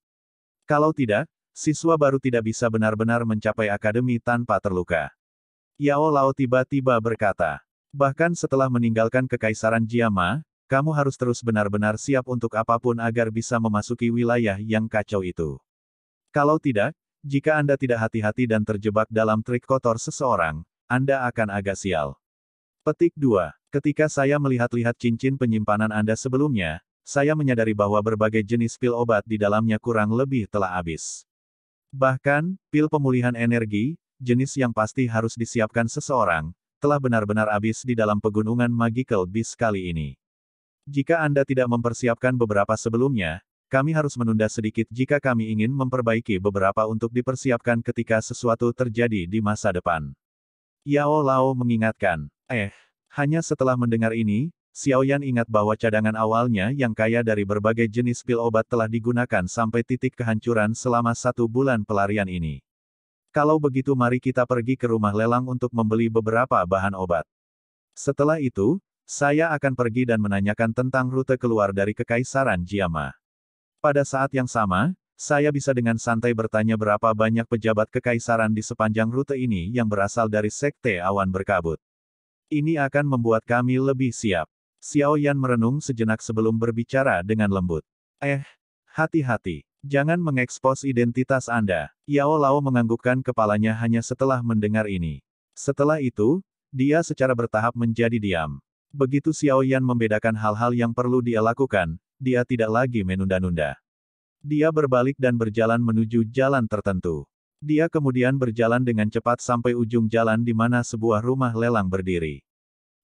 Kalau tidak, siswa baru tidak bisa benar-benar mencapai akademi tanpa terluka. Yao Lao tiba-tiba berkata, bahkan setelah meninggalkan kekaisaran Jiama, kamu harus terus benar-benar siap untuk apapun agar bisa memasuki wilayah yang kacau itu. Kalau tidak, jika Anda tidak hati-hati dan terjebak dalam trik kotor seseorang, Anda akan agak sial. Petik 2. Ketika saya melihat-lihat cincin penyimpanan Anda sebelumnya, saya menyadari bahwa berbagai jenis pil obat di dalamnya kurang lebih telah habis. Bahkan, pil pemulihan energi, jenis yang pasti harus disiapkan seseorang, telah benar-benar habis di dalam pegunungan Magical Beast kali ini. Jika Anda tidak mempersiapkan beberapa sebelumnya, kami harus menunda sedikit jika kami ingin memperbaiki beberapa untuk dipersiapkan ketika sesuatu terjadi di masa depan. Yao Lao mengingatkan, Eh, hanya setelah mendengar ini, Xiaoyan ingat bahwa cadangan awalnya yang kaya dari berbagai jenis pil obat telah digunakan sampai titik kehancuran selama satu bulan pelarian ini. Kalau begitu mari kita pergi ke rumah lelang untuk membeli beberapa bahan obat. Setelah itu, saya akan pergi dan menanyakan tentang rute keluar dari Kekaisaran Jiama. Pada saat yang sama, saya bisa dengan santai bertanya berapa banyak pejabat kekaisaran di sepanjang rute ini yang berasal dari sekte awan berkabut. Ini akan membuat kami lebih siap. Xiao Yan merenung sejenak sebelum berbicara dengan lembut. Eh, hati-hati. Jangan mengekspos identitas Anda. Yao Lao menganggukkan kepalanya hanya setelah mendengar ini. Setelah itu, dia secara bertahap menjadi diam. Begitu Xiao Yan membedakan hal-hal yang perlu dia lakukan, dia tidak lagi menunda-nunda. Dia berbalik dan berjalan menuju jalan tertentu. Dia kemudian berjalan dengan cepat sampai ujung jalan di mana sebuah rumah lelang berdiri.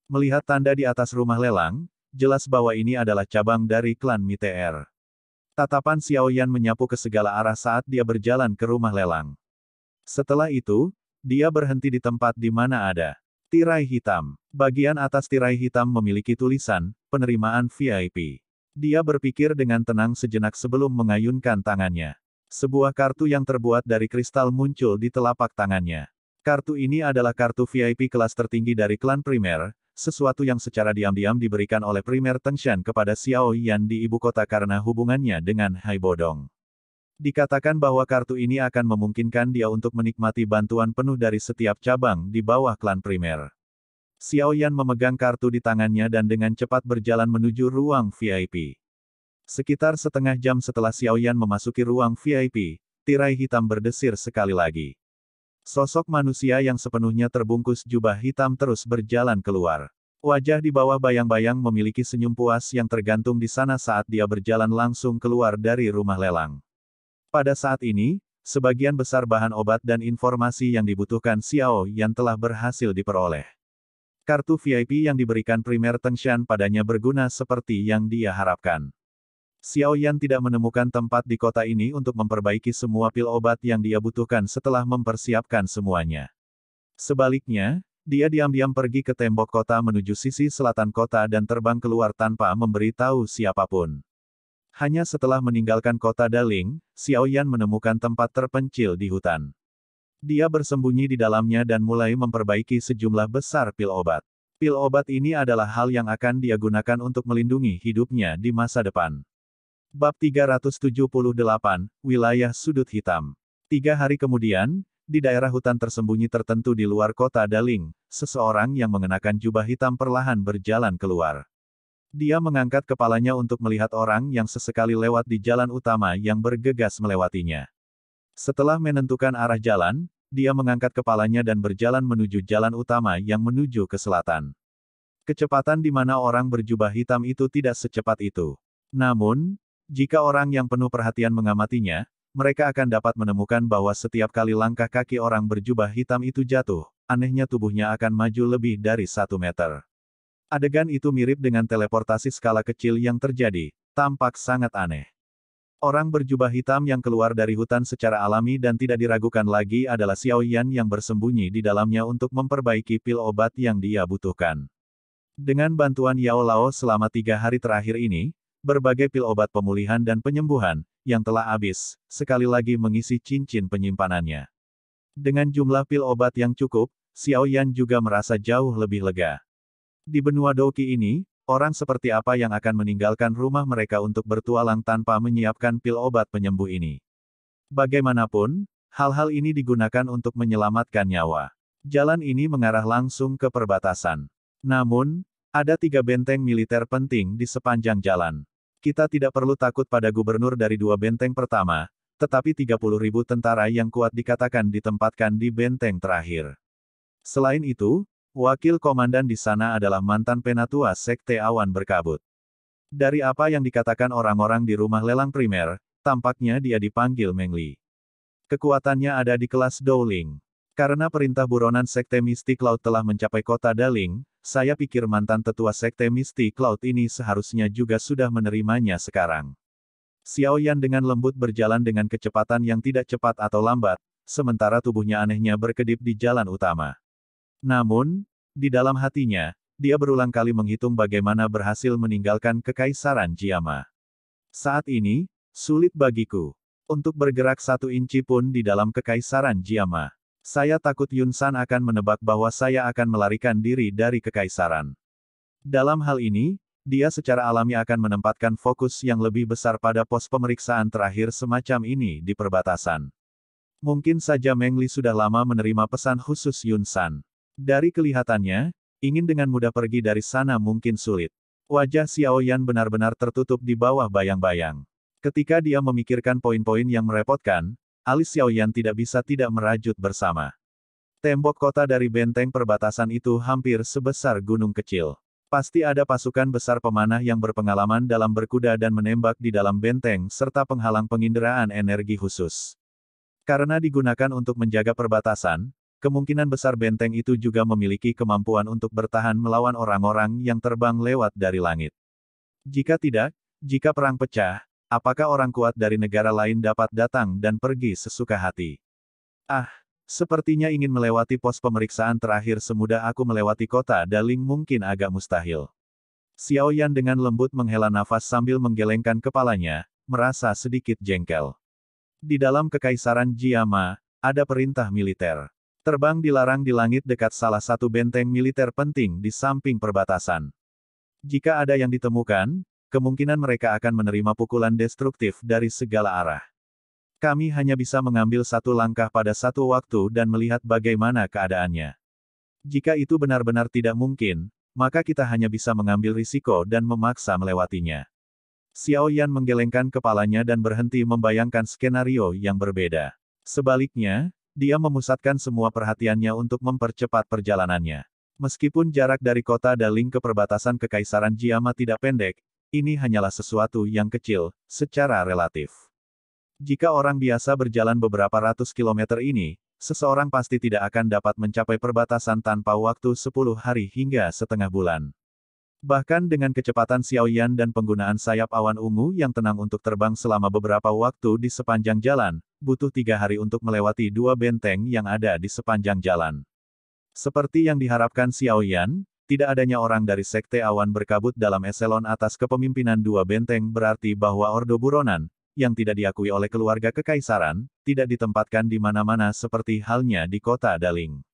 Melihat tanda di atas rumah lelang, jelas bahwa ini adalah cabang dari klan Miter. Tatapan Xiao Yan menyapu ke segala arah saat dia berjalan ke rumah lelang. Setelah itu, dia berhenti di tempat di mana ada tirai hitam. Bagian atas tirai hitam memiliki tulisan, penerimaan VIP. Dia berpikir dengan tenang sejenak sebelum mengayunkan tangannya. Sebuah kartu yang terbuat dari kristal muncul di telapak tangannya. Kartu ini adalah kartu VIP kelas tertinggi dari klan primer, sesuatu yang secara diam-diam diberikan oleh primer Tengshan kepada Xiao Yan di ibu kota karena hubungannya dengan Hai Bodong. Dikatakan bahwa kartu ini akan memungkinkan dia untuk menikmati bantuan penuh dari setiap cabang di bawah klan primer. Xiao Yan memegang kartu di tangannya dan dengan cepat berjalan menuju ruang VIP. Sekitar setengah jam setelah Xiaoyan memasuki ruang VIP, tirai hitam berdesir sekali lagi. Sosok manusia yang sepenuhnya terbungkus jubah hitam terus berjalan keluar. Wajah di bawah bayang-bayang memiliki senyum puas yang tergantung di sana saat dia berjalan langsung keluar dari rumah lelang. Pada saat ini, sebagian besar bahan obat dan informasi yang dibutuhkan Xiao yang telah berhasil diperoleh. Kartu VIP yang diberikan Primer Tengshan padanya berguna seperti yang dia harapkan. Xiao Yan tidak menemukan tempat di kota ini untuk memperbaiki semua pil obat yang dia butuhkan setelah mempersiapkan semuanya. Sebaliknya, dia diam-diam pergi ke tembok kota menuju sisi selatan kota dan terbang keluar tanpa memberitahu siapapun. Hanya setelah meninggalkan kota Daling, Xiao Yan menemukan tempat terpencil di hutan. Dia bersembunyi di dalamnya dan mulai memperbaiki sejumlah besar pil obat. Pil obat ini adalah hal yang akan dia gunakan untuk melindungi hidupnya di masa depan. Bab 378, Wilayah Sudut Hitam. Tiga hari kemudian, di daerah hutan tersembunyi tertentu di luar kota Daling, seseorang yang mengenakan jubah hitam perlahan berjalan keluar. Dia mengangkat kepalanya untuk melihat orang yang sesekali lewat di jalan utama yang bergegas melewatinya. Setelah menentukan arah jalan, dia mengangkat kepalanya dan berjalan menuju jalan utama yang menuju ke selatan. Kecepatan di mana orang berjubah hitam itu tidak secepat itu. Namun, jika orang yang penuh perhatian mengamatinya, mereka akan dapat menemukan bahwa setiap kali langkah kaki orang berjubah hitam itu jatuh, anehnya tubuhnya akan maju lebih dari satu meter. Adegan itu mirip dengan teleportasi skala kecil yang terjadi, tampak sangat aneh. Orang berjubah hitam yang keluar dari hutan secara alami dan tidak diragukan lagi adalah Xiao Yan yang bersembunyi di dalamnya untuk memperbaiki pil obat yang dia butuhkan. Dengan bantuan Yao Lao selama tiga hari terakhir ini, berbagai pil obat pemulihan dan penyembuhan, yang telah habis, sekali lagi mengisi cincin penyimpanannya. Dengan jumlah pil obat yang cukup, Xiao Yan juga merasa jauh lebih lega. Di benua Doki ini, orang seperti apa yang akan meninggalkan rumah mereka untuk bertualang tanpa menyiapkan pil obat penyembuh ini. Bagaimanapun, hal-hal ini digunakan untuk menyelamatkan nyawa. Jalan ini mengarah langsung ke perbatasan. Namun, ada tiga benteng militer penting di sepanjang jalan. Kita tidak perlu takut pada gubernur dari dua benteng pertama, tetapi 30 ribu tentara yang kuat dikatakan ditempatkan di benteng terakhir. Selain itu, wakil komandan di sana adalah mantan penatua Sekte Awan Berkabut. Dari apa yang dikatakan orang-orang di rumah lelang primer, tampaknya dia dipanggil Mengli. Kekuatannya ada di kelas Dowling. Karena perintah buronan Sekte Mistik Laut telah mencapai kota Daling, saya pikir mantan tetua sekte mistik Cloud ini seharusnya juga sudah menerimanya sekarang. Xiao Yan dengan lembut berjalan dengan kecepatan yang tidak cepat atau lambat, sementara tubuhnya anehnya berkedip di jalan utama. Namun, di dalam hatinya, dia berulang kali menghitung bagaimana berhasil meninggalkan kekaisaran Jiama. Saat ini, sulit bagiku untuk bergerak satu inci pun di dalam kekaisaran Jiama. Saya takut Yun San akan menebak bahwa saya akan melarikan diri dari kekaisaran. Dalam hal ini, dia secara alami akan menempatkan fokus yang lebih besar pada pos pemeriksaan terakhir semacam ini di perbatasan. Mungkin saja Meng Li sudah lama menerima pesan khusus Yun San. Dari kelihatannya, ingin dengan mudah pergi dari sana mungkin sulit. Wajah Xiao Yan benar-benar tertutup di bawah bayang-bayang. Ketika dia memikirkan poin-poin yang merepotkan, alis Xiaoyan tidak bisa tidak merajut bersama. Tembok kota dari benteng perbatasan itu hampir sebesar gunung kecil. Pasti ada pasukan besar pemanah yang berpengalaman dalam berkuda dan menembak di dalam benteng serta penghalang penginderaan energi khusus. Karena digunakan untuk menjaga perbatasan, kemungkinan besar benteng itu juga memiliki kemampuan untuk bertahan melawan orang-orang yang terbang lewat dari langit. Jika tidak, jika perang pecah, apakah orang kuat dari negara lain dapat datang dan pergi sesuka hati? Ah, sepertinya ingin melewati pos pemeriksaan terakhir semudah aku melewati kota Daling mungkin agak mustahil. Xiao Yan dengan lembut menghela nafas sambil menggelengkan kepalanya, merasa sedikit jengkel. Di dalam kekaisaran Jiama, ada perintah militer. Terbang dilarang di langit dekat salah satu benteng militer penting di samping perbatasan. Jika ada yang ditemukan, kemungkinan mereka akan menerima pukulan destruktif dari segala arah. Kami hanya bisa mengambil satu langkah pada satu waktu dan melihat bagaimana keadaannya. Jika itu benar-benar tidak mungkin, maka kita hanya bisa mengambil risiko dan memaksa melewatinya. Xiao Yan menggelengkan kepalanya dan berhenti membayangkan skenario yang berbeda. Sebaliknya, dia memusatkan semua perhatiannya untuk mempercepat perjalanannya. Meskipun jarak dari kota Daling ke perbatasan Kekaisaran Jiama tidak pendek, ini hanyalah sesuatu yang kecil, secara relatif. Jika orang biasa berjalan beberapa ratus kilometer ini, seseorang pasti tidak akan dapat mencapai perbatasan tanpa waktu 10 hari hingga setengah bulan. Bahkan dengan kecepatan Xiaoyan dan penggunaan sayap awan ungu yang tenang untuk terbang selama beberapa waktu di sepanjang jalan, butuh tiga hari untuk melewati dua benteng yang ada di sepanjang jalan. Seperti yang diharapkan Xiaoyan, tidak adanya orang dari Sekte Awan Berkabut dalam eselon atas kepemimpinan dua benteng berarti bahwa Ordo Buronan, yang tidak diakui oleh keluarga kekaisaran, tidak ditempatkan di mana-mana seperti halnya di kota Daling.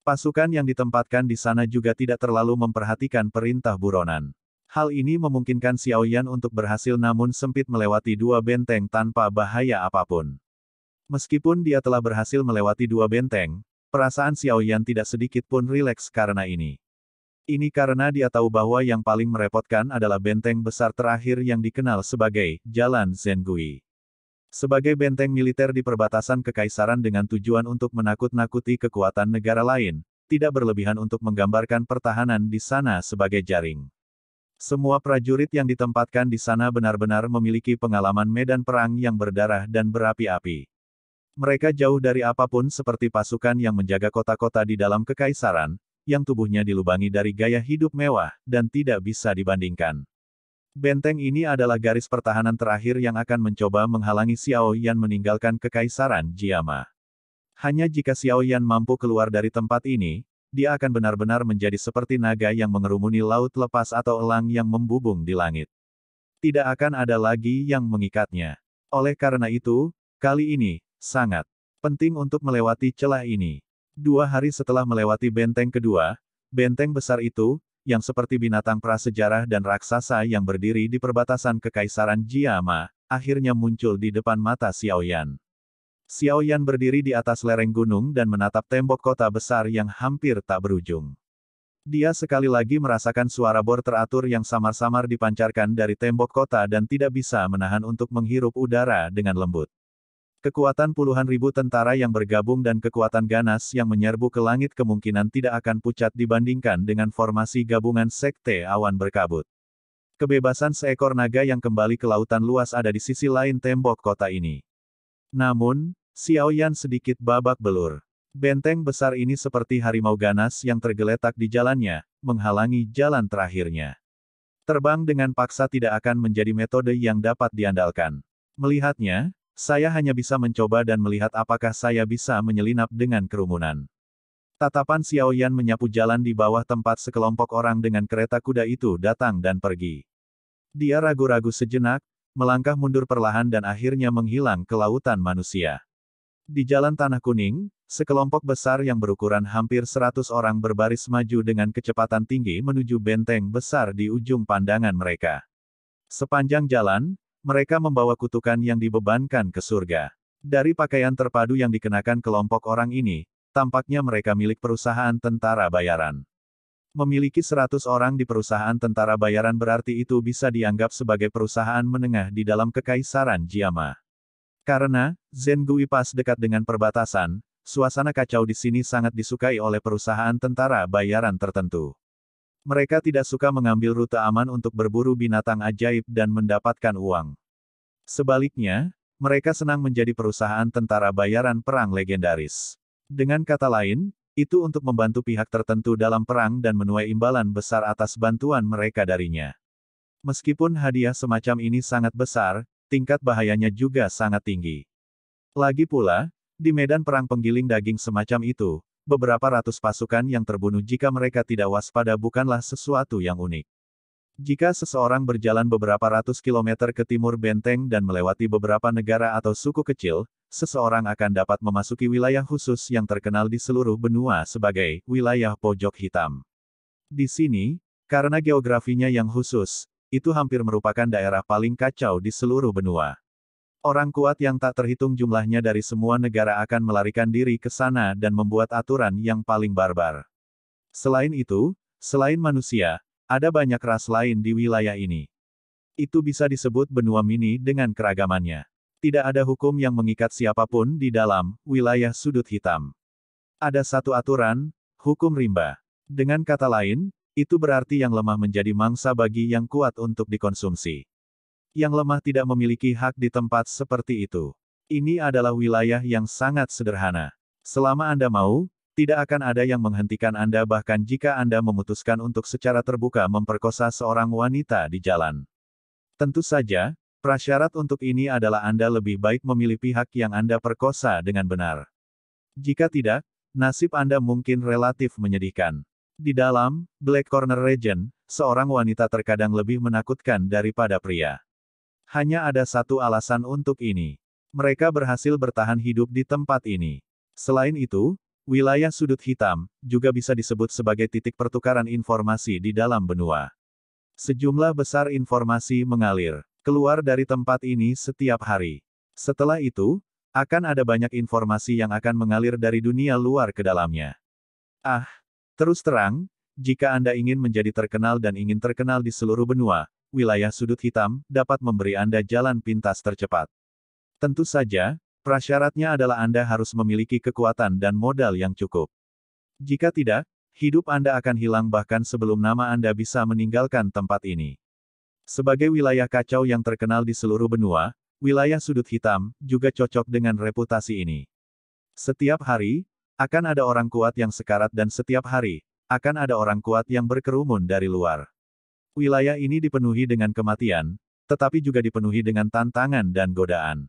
Pasukan yang ditempatkan di sana juga tidak terlalu memperhatikan perintah Buronan. Hal ini memungkinkan Xiao Yan untuk berhasil namun sempit melewati dua benteng tanpa bahaya apapun. Meskipun dia telah berhasil melewati dua benteng, perasaan Xiao Yan tidak sedikit pun rileks karena ini. Ini karena dia tahu bahwa yang paling merepotkan adalah benteng besar terakhir yang dikenal sebagai Jalan Zengui. Sebagai benteng militer di perbatasan kekaisaran dengan tujuan untuk menakut-nakuti kekuatan negara lain, tidak berlebihan untuk menggambarkan pertahanan di sana sebagai jaring. Semua prajurit yang ditempatkan di sana benar-benar memiliki pengalaman medan perang yang berdarah dan berapi-api. Mereka jauh dari apapun seperti pasukan yang menjaga kota-kota di dalam kekaisaran, yang tubuhnya dilubangi dari gaya hidup mewah, dan tidak bisa dibandingkan. Benteng ini adalah garis pertahanan terakhir yang akan mencoba menghalangi Xiao Yan meninggalkan kekaisaran Jiama. Hanya jika Xiao Yan mampu keluar dari tempat ini, dia akan benar-benar menjadi seperti naga yang mengerumuni laut lepas atau elang yang membubung di langit. Tidak akan ada lagi yang mengikatnya. Oleh karena itu, kali ini, sangat penting untuk melewati celah ini. Dua hari setelah melewati benteng kedua, benteng besar itu, yang seperti binatang prasejarah dan raksasa yang berdiri di perbatasan kekaisaran Jiama, akhirnya muncul di depan mata Xiaoyan. Xiaoyan berdiri di atas lereng gunung dan menatap tembok kota besar yang hampir tak berujung. Dia sekali lagi merasakan suara bor teratur yang samar-samar dipancarkan dari tembok kota dan tidak bisa menahan untuk menghirup udara dengan lembut. Kekuatan puluhan ribu tentara yang bergabung dan kekuatan ganas yang menyerbu ke langit kemungkinan tidak akan pucat dibandingkan dengan formasi gabungan sekte awan berkabut. Kebebasan seekor naga yang kembali ke lautan luas ada di sisi lain tembok kota ini. Namun, Xiao Yan sedikit babak belur. Benteng besar ini seperti harimau ganas yang tergeletak di jalannya, menghalangi jalan terakhirnya. Terbang dengan paksa tidak akan menjadi metode yang dapat diandalkan. Melihatnya, saya hanya bisa mencoba dan melihat apakah saya bisa menyelinap dengan kerumunan. Tatapan Xiao Yan menyapu jalan di bawah tempat sekelompok orang dengan kereta kuda itu datang dan pergi. Dia ragu-ragu sejenak, melangkah mundur perlahan dan akhirnya menghilang ke lautan manusia. Di jalan Tanah Kuning, sekelompok besar yang berukuran hampir 100 orang berbaris maju dengan kecepatan tinggi menuju benteng besar di ujung pandangan mereka. Sepanjang jalan, mereka membawa kutukan yang dibebankan ke surga. Dari pakaian terpadu yang dikenakan kelompok orang ini, tampaknya mereka milik perusahaan tentara bayaran. Memiliki 100 orang di perusahaan tentara bayaran berarti itu bisa dianggap sebagai perusahaan menengah di dalam kekaisaran Jiama. Karena, Zen Gui pas dekat dengan perbatasan, suasana kacau di sini sangat disukai oleh perusahaan tentara bayaran tertentu. Mereka tidak suka mengambil rute aman untuk berburu binatang ajaib dan mendapatkan uang. Sebaliknya, mereka senang menjadi perusahaan tentara bayaran perang legendaris. Dengan kata lain, itu untuk membantu pihak tertentu dalam perang dan menuai imbalan besar atas bantuan mereka darinya. Meskipun hadiah semacam ini sangat besar, tingkat bahayanya juga sangat tinggi. Lagi pula, di medan perang penggiling daging semacam itu, beberapa ratus pasukan yang terbunuh jika mereka tidak waspada bukanlah sesuatu yang unik. Jika seseorang berjalan beberapa ratus kilometer ke timur benteng dan melewati beberapa negara atau suku kecil, seseorang akan dapat memasuki wilayah khusus yang terkenal di seluruh benua sebagai wilayah pojok hitam. Di sini, karena geografinya yang khusus, itu hampir merupakan daerah paling kacau di seluruh benua. Orang kuat yang tak terhitung jumlahnya dari semua negara akan melarikan diri ke sana dan membuat aturan yang paling barbar. Selain itu, selain manusia, ada banyak ras lain di wilayah ini. Itu bisa disebut benua mini dengan keragamannya. Tidak ada hukum yang mengikat siapapun di dalam wilayah sudut hitam. Ada satu aturan, hukum rimba. Dengan kata lain, itu berarti yang lemah menjadi mangsa bagi yang kuat untuk dikonsumsi yang lemah tidak memiliki hak di tempat seperti itu. Ini adalah wilayah yang sangat sederhana. Selama Anda mau, tidak akan ada yang menghentikan Anda bahkan jika Anda memutuskan untuk secara terbuka memperkosa seorang wanita di jalan. Tentu saja, prasyarat untuk ini adalah Anda lebih baik memilih pihak yang Anda perkosa dengan benar. Jika tidak, nasib Anda mungkin relatif menyedihkan. Di dalam Black Corner Region, seorang wanita terkadang lebih menakutkan daripada pria. Hanya ada satu alasan untuk ini. Mereka berhasil bertahan hidup di tempat ini. Selain itu, wilayah sudut hitam juga bisa disebut sebagai titik pertukaran informasi di dalam benua. Sejumlah besar informasi mengalir keluar dari tempat ini setiap hari. Setelah itu, akan ada banyak informasi yang akan mengalir dari dunia luar ke dalamnya. Ah, terus terang, jika Anda ingin menjadi terkenal dan ingin terkenal di seluruh benua, wilayah sudut hitam, dapat memberi Anda jalan pintas tercepat. Tentu saja, prasyaratnya adalah Anda harus memiliki kekuatan dan modal yang cukup. Jika tidak, hidup Anda akan hilang bahkan sebelum nama Anda bisa meninggalkan tempat ini. Sebagai wilayah kacau yang terkenal di seluruh benua, wilayah sudut hitam juga cocok dengan reputasi ini. Setiap hari, akan ada orang kuat yang sekarat dan setiap hari, akan ada orang kuat yang berkerumun dari luar. Wilayah ini dipenuhi dengan kematian, tetapi juga dipenuhi dengan tantangan dan godaan.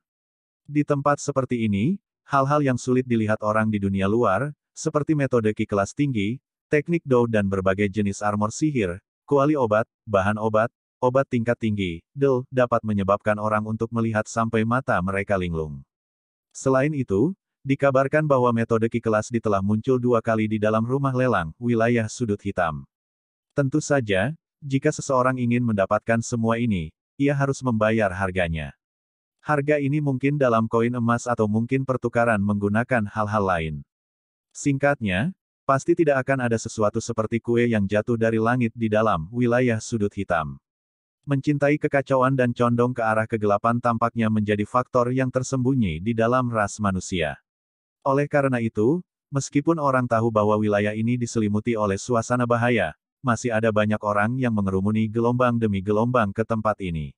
Di tempat seperti ini, hal-hal yang sulit dilihat orang di dunia luar, seperti metode ki kelas tinggi, teknik dou dan berbagai jenis armor sihir, kuali obat, bahan obat, obat tingkat tinggi, del, dapat menyebabkan orang untuk melihat sampai mata mereka linglung. Selain itu, dikabarkan bahwa metode ki kelas telah muncul dua kali di dalam rumah lelang, wilayah sudut hitam. Tentu saja, jika seseorang ingin mendapatkan semua ini, ia harus membayar harganya. Harga ini mungkin dalam koin emas atau mungkin pertukaran menggunakan hal-hal lain. Singkatnya, pasti tidak akan ada sesuatu seperti kue yang jatuh dari langit di dalam wilayah sudut hitam. Mencintai kekacauan dan condong ke arah kegelapan tampaknya menjadi faktor yang tersembunyi di dalam ras manusia. Oleh karena itu, meskipun orang tahu bahwa wilayah ini diselimuti oleh suasana bahaya, masih ada banyak orang yang mengerumuni gelombang demi gelombang ke tempat ini.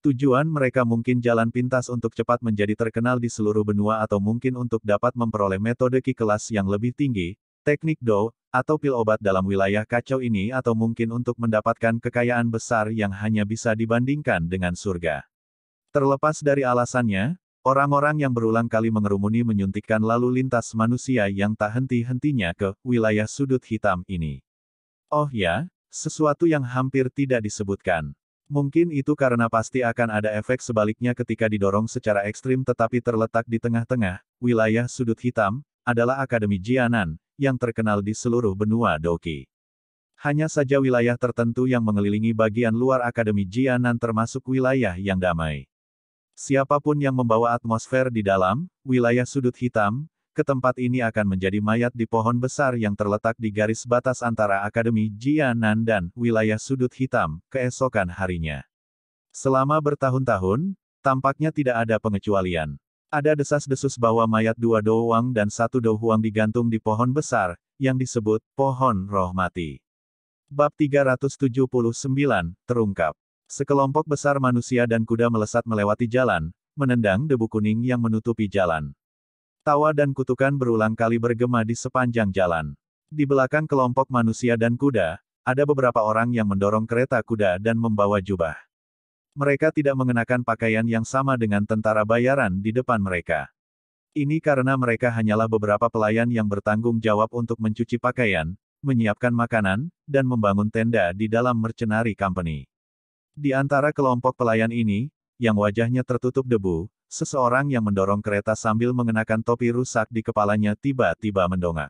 Tujuan mereka mungkin jalan pintas untuk cepat menjadi terkenal di seluruh benua atau mungkin untuk dapat memperoleh metode ki kelas yang lebih tinggi, teknik do, atau pil obat dalam wilayah kacau ini atau mungkin untuk mendapatkan kekayaan besar yang hanya bisa dibandingkan dengan surga. Terlepas dari alasannya, orang-orang yang berulang kali mengerumuni menyuntikkan lalu lintas manusia yang tak henti-hentinya ke wilayah sudut hitam ini. Oh ya, sesuatu yang hampir tidak disebutkan. Mungkin itu karena pasti akan ada efek sebaliknya ketika didorong secara ekstrim tetapi terletak di tengah-tengah, wilayah sudut hitam, adalah Akademi Jianan, yang terkenal di seluruh benua Doki. Hanya saja wilayah tertentu yang mengelilingi bagian luar Akademi Jianan termasuk wilayah yang damai. Siapapun yang membawa atmosfer di dalam, wilayah sudut hitam, ke tempat ini akan menjadi mayat di pohon besar yang terletak di garis batas antara Akademi Jianan dan wilayah sudut hitam, keesokan harinya. Selama bertahun-tahun, tampaknya tidak ada pengecualian. Ada desas-desus bahwa mayat dua doang dan satu dohuang digantung di pohon besar, yang disebut pohon roh mati. Bab 379, terungkap. Sekelompok besar manusia dan kuda melesat melewati jalan, menendang debu kuning yang menutupi jalan. Tawa dan kutukan berulang kali bergema di sepanjang jalan. Di belakang kelompok manusia dan kuda, ada beberapa orang yang mendorong kereta kuda dan membawa jubah. Mereka tidak mengenakan pakaian yang sama dengan tentara bayaran di depan mereka. Ini karena mereka hanyalah beberapa pelayan yang bertanggung jawab untuk mencuci pakaian, menyiapkan makanan, dan membangun tenda di dalam mercenary company. Di antara kelompok pelayan ini, yang wajahnya tertutup debu, Seseorang yang mendorong kereta sambil mengenakan topi rusak di kepalanya tiba-tiba mendongak.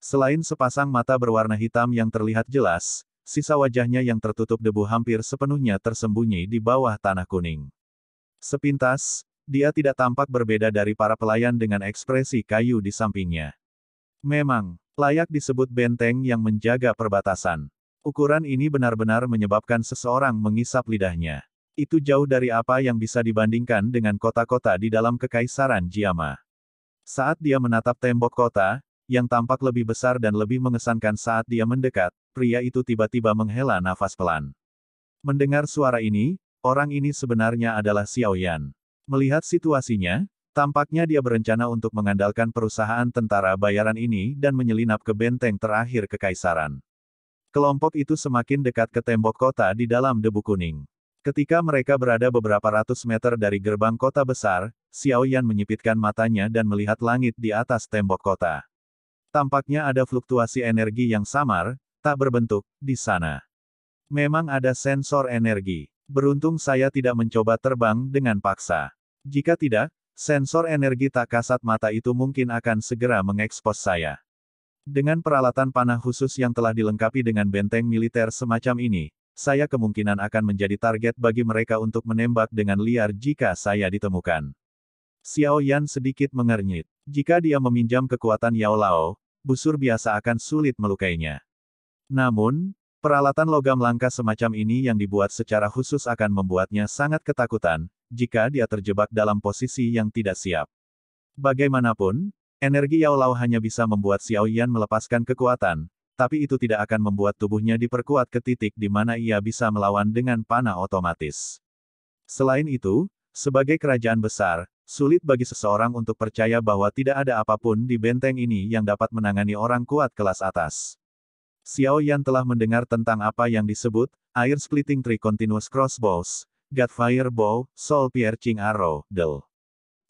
Selain sepasang mata berwarna hitam yang terlihat jelas, sisa wajahnya yang tertutup debu hampir sepenuhnya tersembunyi di bawah tanah kuning. Sepintas, dia tidak tampak berbeda dari para pelayan dengan ekspresi kayu di sampingnya. Memang, layak disebut benteng yang menjaga perbatasan. Ukuran ini benar-benar menyebabkan seseorang mengisap lidahnya. Itu jauh dari apa yang bisa dibandingkan dengan kota-kota di dalam kekaisaran Jiama. Saat dia menatap tembok kota, yang tampak lebih besar dan lebih mengesankan saat dia mendekat, pria itu tiba-tiba menghela nafas pelan. Mendengar suara ini, orang ini sebenarnya adalah Xiao Yan. Melihat situasinya, tampaknya dia berencana untuk mengandalkan perusahaan tentara bayaran ini dan menyelinap ke benteng terakhir kekaisaran. Kelompok itu semakin dekat ke tembok kota di dalam debu kuning. Ketika mereka berada beberapa ratus meter dari gerbang kota besar, Xiao Yan menyipitkan matanya dan melihat langit di atas tembok kota. Tampaknya ada fluktuasi energi yang samar, tak berbentuk, di sana. Memang ada sensor energi. Beruntung saya tidak mencoba terbang dengan paksa. Jika tidak, sensor energi tak kasat mata itu mungkin akan segera mengekspos saya. Dengan peralatan panah khusus yang telah dilengkapi dengan benteng militer semacam ini, saya kemungkinan akan menjadi target bagi mereka untuk menembak dengan liar jika saya ditemukan. Xiao Yan sedikit mengernyit. Jika dia meminjam kekuatan Yao Lao, busur biasa akan sulit melukainya. Namun, peralatan logam langka semacam ini yang dibuat secara khusus akan membuatnya sangat ketakutan, jika dia terjebak dalam posisi yang tidak siap. Bagaimanapun, energi Yao Lao hanya bisa membuat Xiao Yan melepaskan kekuatan, tapi itu tidak akan membuat tubuhnya diperkuat ke titik di mana ia bisa melawan dengan panah otomatis. Selain itu, sebagai kerajaan besar, sulit bagi seseorang untuk percaya bahwa tidak ada apapun di benteng ini yang dapat menangani orang kuat kelas atas. Xiao Yan telah mendengar tentang apa yang disebut Air Splitting Tree Continuous Crossbows, Godfire Bow, Soul Piercing Arrow, Del.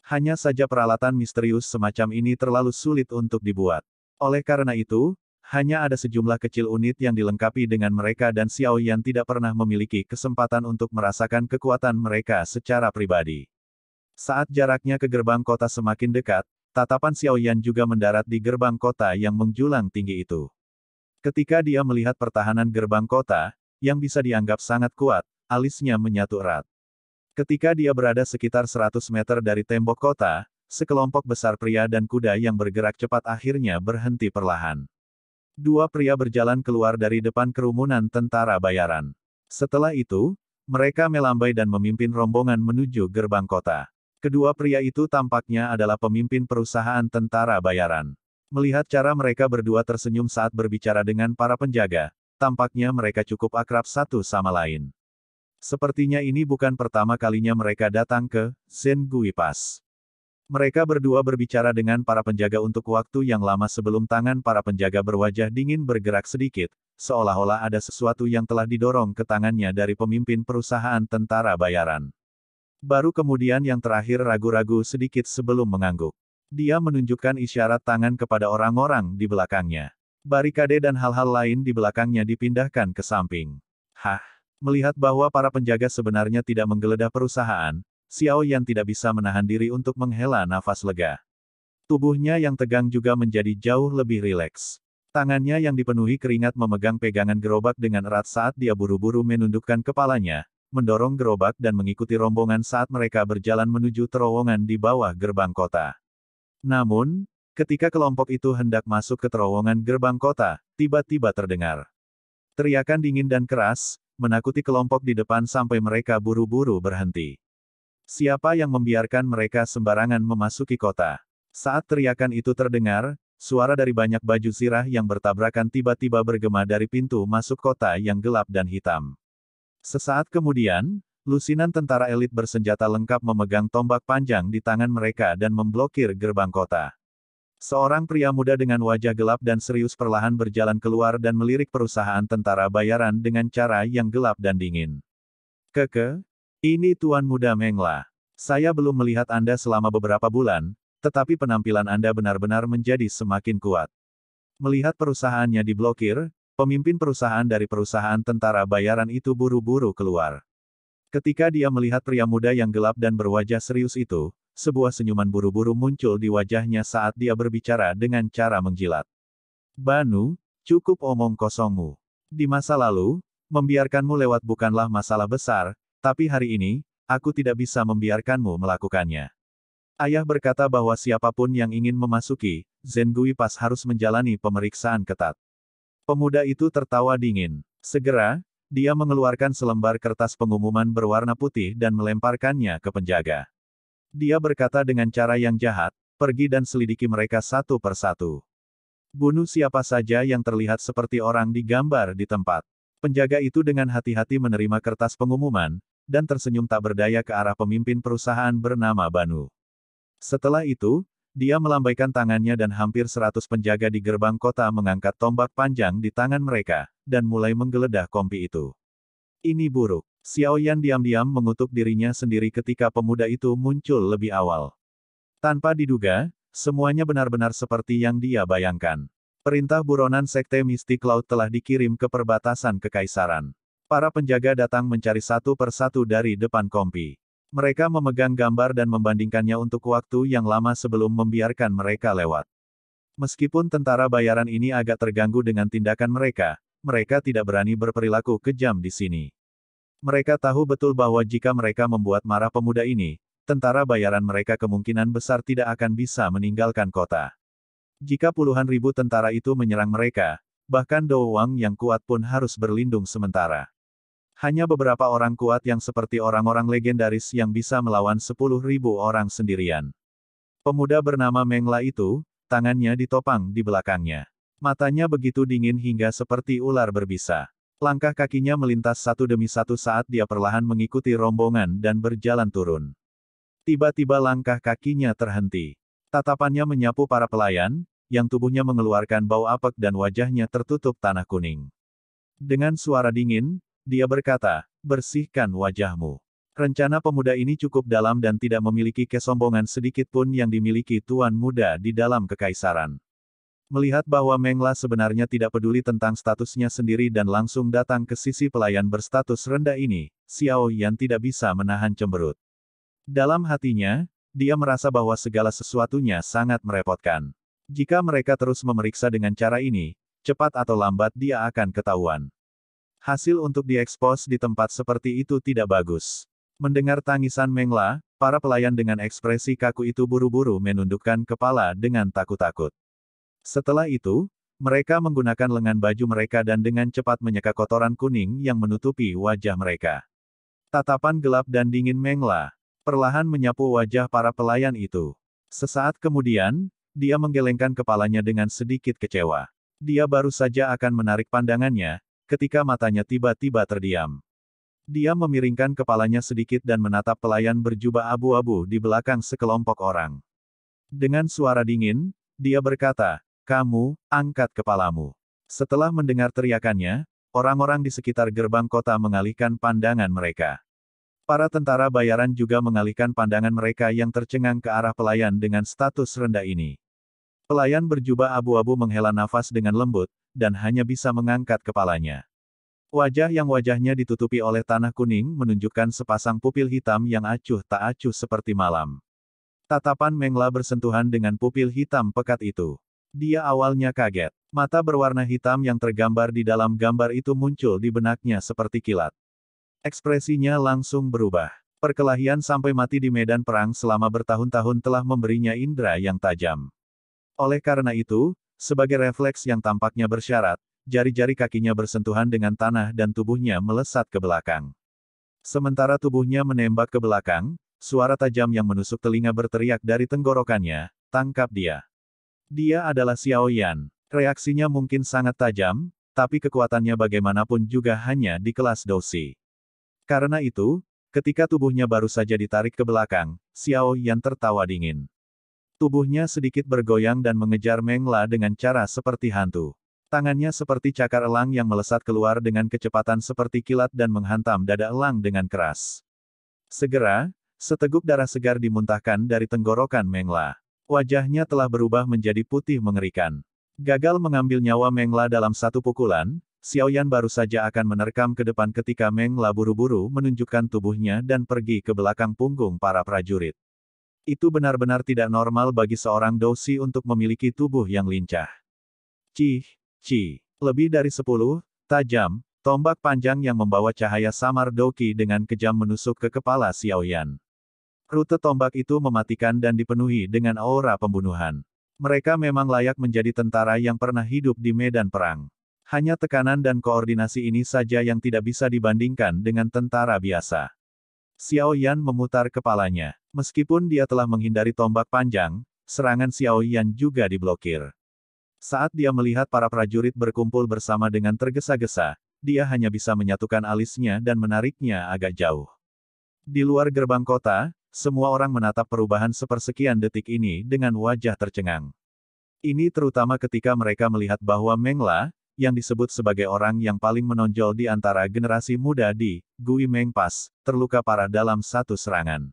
Hanya saja peralatan misterius semacam ini terlalu sulit untuk dibuat. Oleh karena itu, hanya ada sejumlah kecil unit yang dilengkapi dengan mereka dan Xiao Yan tidak pernah memiliki kesempatan untuk merasakan kekuatan mereka secara pribadi. Saat jaraknya ke gerbang kota semakin dekat, tatapan Xiao Yan juga mendarat di gerbang kota yang menjulang tinggi itu. Ketika dia melihat pertahanan gerbang kota, yang bisa dianggap sangat kuat, alisnya menyatu erat. Ketika dia berada sekitar 100 meter dari tembok kota, sekelompok besar pria dan kuda yang bergerak cepat akhirnya berhenti perlahan. Dua pria berjalan keluar dari depan kerumunan tentara bayaran. Setelah itu, mereka melambai dan memimpin rombongan menuju gerbang kota. Kedua pria itu tampaknya adalah pemimpin perusahaan tentara bayaran. Melihat cara mereka berdua tersenyum saat berbicara dengan para penjaga, tampaknya mereka cukup akrab satu sama lain. Sepertinya ini bukan pertama kalinya mereka datang ke Zen Gui Pass. Mereka berdua berbicara dengan para penjaga untuk waktu yang lama sebelum tangan para penjaga berwajah dingin bergerak sedikit, seolah-olah ada sesuatu yang telah didorong ke tangannya dari pemimpin perusahaan tentara bayaran. Baru kemudian yang terakhir ragu-ragu sedikit sebelum mengangguk. Dia menunjukkan isyarat tangan kepada orang-orang di belakangnya. Barikade dan hal-hal lain di belakangnya dipindahkan ke samping. Hah! Melihat bahwa para penjaga sebenarnya tidak menggeledah perusahaan, Xiao Yan tidak bisa menahan diri untuk menghela nafas lega. Tubuhnya yang tegang juga menjadi jauh lebih rileks. Tangannya yang dipenuhi keringat memegang pegangan gerobak dengan erat saat dia buru-buru menundukkan kepalanya, mendorong gerobak dan mengikuti rombongan saat mereka berjalan menuju terowongan di bawah gerbang kota. Namun, ketika kelompok itu hendak masuk ke terowongan gerbang kota, tiba-tiba terdengar teriakan dingin dan keras, menakuti kelompok di depan sampai mereka buru-buru berhenti. Siapa yang membiarkan mereka sembarangan memasuki kota? Saat teriakan itu terdengar, suara dari banyak baju sirah yang bertabrakan tiba-tiba bergema dari pintu masuk kota yang gelap dan hitam. Sesaat kemudian, lusinan tentara elit bersenjata lengkap memegang tombak panjang di tangan mereka dan memblokir gerbang kota. Seorang pria muda dengan wajah gelap dan serius perlahan berjalan keluar dan melirik perusahaan tentara bayaran dengan cara yang gelap dan dingin. Keke, ini Tuan Muda Mengla. Saya belum melihat Anda selama beberapa bulan, tetapi penampilan Anda benar-benar menjadi semakin kuat. Melihat perusahaannya diblokir, pemimpin perusahaan dari perusahaan tentara bayaran itu buru-buru keluar. Ketika dia melihat pria muda yang gelap dan berwajah serius itu, sebuah senyuman buru-buru muncul di wajahnya saat dia berbicara dengan cara menjilat. Banu, cukup omong kosongmu. Di masa lalu, membiarkanmu lewat bukanlah masalah besar, tapi hari ini, aku tidak bisa membiarkanmu melakukannya. Ayah berkata bahwa siapapun yang ingin memasuki, Zengui Pas harus menjalani pemeriksaan ketat. Pemuda itu tertawa dingin. Segera, dia mengeluarkan selembar kertas pengumuman berwarna putih dan melemparkannya ke penjaga. Dia berkata dengan cara yang jahat, pergi dan selidiki mereka satu per satu. Bunuh siapa saja yang terlihat seperti orang digambar di tempat. Penjaga itu dengan hati-hati menerima kertas pengumuman, dan tersenyum tak berdaya ke arah pemimpin perusahaan bernama Banu. Setelah itu, dia melambaikan tangannya dan hampir seratus penjaga di gerbang kota mengangkat tombak panjang di tangan mereka, dan mulai menggeledah kompi itu. Ini buruk. Xiao Yan diam-diam mengutuk dirinya sendiri ketika pemuda itu muncul lebih awal. Tanpa diduga, semuanya benar-benar seperti yang dia bayangkan. Perintah buronan Sekte Mistik Laut telah dikirim ke perbatasan kekaisaran. Para penjaga datang mencari satu persatu dari depan kompi. Mereka memegang gambar dan membandingkannya untuk waktu yang lama sebelum membiarkan mereka lewat. Meskipun tentara bayaran ini agak terganggu dengan tindakan mereka, mereka tidak berani berperilaku kejam di sini. Mereka tahu betul bahwa jika mereka membuat marah pemuda ini, tentara bayaran mereka kemungkinan besar tidak akan bisa meninggalkan kota. Jika puluhan ribu tentara itu menyerang mereka, bahkan Dou yang kuat pun harus berlindung sementara. Hanya beberapa orang kuat yang seperti orang-orang legendaris yang bisa melawan sepuluh ribu orang sendirian. Pemuda bernama Mengla itu, tangannya ditopang di belakangnya. Matanya begitu dingin hingga seperti ular berbisa. Langkah kakinya melintas satu demi satu saat dia perlahan mengikuti rombongan dan berjalan turun. Tiba-tiba langkah kakinya terhenti. Tatapannya menyapu para pelayan, yang tubuhnya mengeluarkan bau apek dan wajahnya tertutup tanah kuning. Dengan suara dingin, dia berkata, bersihkan wajahmu. Rencana pemuda ini cukup dalam dan tidak memiliki kesombongan sedikit pun yang dimiliki tuan muda di dalam kekaisaran. Melihat bahwa Mengla sebenarnya tidak peduli tentang statusnya sendiri dan langsung datang ke sisi pelayan berstatus rendah ini, Xiao Yan tidak bisa menahan cemberut. Dalam hatinya, dia merasa bahwa segala sesuatunya sangat merepotkan. Jika mereka terus memeriksa dengan cara ini, cepat atau lambat dia akan ketahuan. Hasil untuk diekspos di tempat seperti itu tidak bagus. Mendengar tangisan Mengla, para pelayan dengan ekspresi kaku itu buru-buru menundukkan kepala dengan takut-takut. Setelah itu, mereka menggunakan lengan baju mereka dan dengan cepat menyeka kotoran kuning yang menutupi wajah mereka. Tatapan gelap dan dingin Mengla, perlahan menyapu wajah para pelayan itu. Sesaat kemudian, dia menggelengkan kepalanya dengan sedikit kecewa. Dia baru saja akan menarik pandangannya, ketika matanya tiba-tiba terdiam. Dia memiringkan kepalanya sedikit dan menatap pelayan berjubah abu-abu di belakang sekelompok orang. Dengan suara dingin, dia berkata, "Kamu, angkat kepalamu." Setelah mendengar teriakannya, orang-orang di sekitar gerbang kota mengalihkan pandangan mereka. Para tentara bayaran juga mengalihkan pandangan mereka yang tercengang ke arah pelayan dengan status rendah ini. Pelayan berjubah abu-abu menghela nafas dengan lembut, dan hanya bisa mengangkat kepalanya. Wajah yang wajahnya ditutupi oleh tanah kuning menunjukkan sepasang pupil hitam yang acuh tak acuh seperti malam. Tatapan Mengla bersentuhan dengan pupil hitam pekat itu. Dia awalnya kaget. Mata berwarna hitam yang tergambar di dalam gambar itu muncul di benaknya seperti kilat. Ekspresinya langsung berubah. Perkelahian sampai mati di medan perang selama bertahun-tahun telah memberinya indera yang tajam. Oleh karena itu, sebagai refleks yang tampaknya bersyarat, jari-jari kakinya bersentuhan dengan tanah dan tubuhnya melesat ke belakang. Sementara tubuhnya menembak ke belakang, suara tajam yang menusuk telinga berteriak dari tenggorokannya, tangkap dia. Dia adalah Xiao Yan. Reaksinya mungkin sangat tajam, tapi kekuatannya bagaimanapun juga hanya di kelas dosi. Karena itu, ketika tubuhnya baru saja ditarik ke belakang, Xiao Yan tertawa dingin. Tubuhnya sedikit bergoyang dan mengejar Mengla dengan cara seperti hantu. Tangannya seperti cakar elang yang melesat keluar dengan kecepatan seperti kilat dan menghantam dada elang dengan keras. Segera, seteguk darah segar dimuntahkan dari tenggorokan Mengla. Wajahnya telah berubah menjadi putih mengerikan. Gagal mengambil nyawa Mengla dalam satu pukulan, Xiaoyan baru saja akan menerkam ke depan ketika Mengla buru-buru menunjukkan tubuhnya dan pergi ke belakang punggung para prajurit. Itu benar-benar tidak normal bagi seorang dosi untuk memiliki tubuh yang lincah. Cih, cih. Lebih dari sepuluh, tajam, tombak panjang yang membawa cahaya samar Doki dengan kejam menusuk ke kepala Xiaoyan. Rute tombak itu mematikan dan dipenuhi dengan aura pembunuhan. Mereka memang layak menjadi tentara yang pernah hidup di medan perang. Hanya tekanan dan koordinasi ini saja yang tidak bisa dibandingkan dengan tentara biasa. Xiao Yan memutar kepalanya. Meskipun dia telah menghindari tombak panjang, serangan Xiao Yan juga diblokir. Saat dia melihat para prajurit berkumpul bersama dengan tergesa-gesa, dia hanya bisa menyatukan alisnya dan menariknya agak jauh. Di luar gerbang kota, semua orang menatap perubahan sepersekian detik ini dengan wajah tercengang. Ini terutama ketika mereka melihat bahwa Mengla, yang disebut sebagai orang yang paling menonjol di antara generasi muda di Gui Meng Pass, terluka parah dalam satu serangan.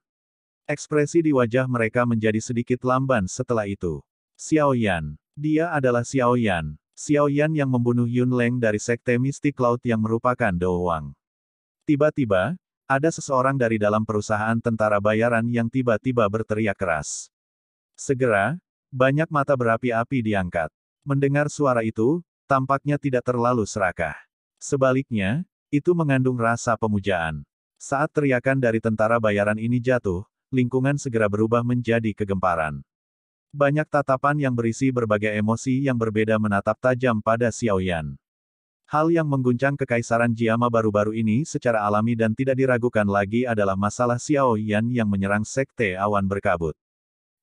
Ekspresi di wajah mereka menjadi sedikit lamban setelah itu. Xiao Yan, Dia adalah Xiao Yan, Xiao Yan yang membunuh Yun Leng dari Sekte Mistik Laut yang merupakan Dou Wang. Tiba-tiba, ada seseorang dari dalam perusahaan tentara bayaran yang tiba-tiba berteriak keras. Segera, banyak mata berapi-api diangkat. Mendengar suara itu, tampaknya tidak terlalu serakah. Sebaliknya, itu mengandung rasa pemujaan. Saat teriakan dari tentara bayaran ini jatuh, lingkungan segera berubah menjadi kegemparan. Banyak tatapan yang berisi berbagai emosi yang berbeda menatap tajam pada Xiaoyan. Hal yang mengguncang kekaisaran Jiama baru-baru ini secara alami dan tidak diragukan lagi adalah masalah Xiaoyan yang menyerang Sekte Awan Berkabut.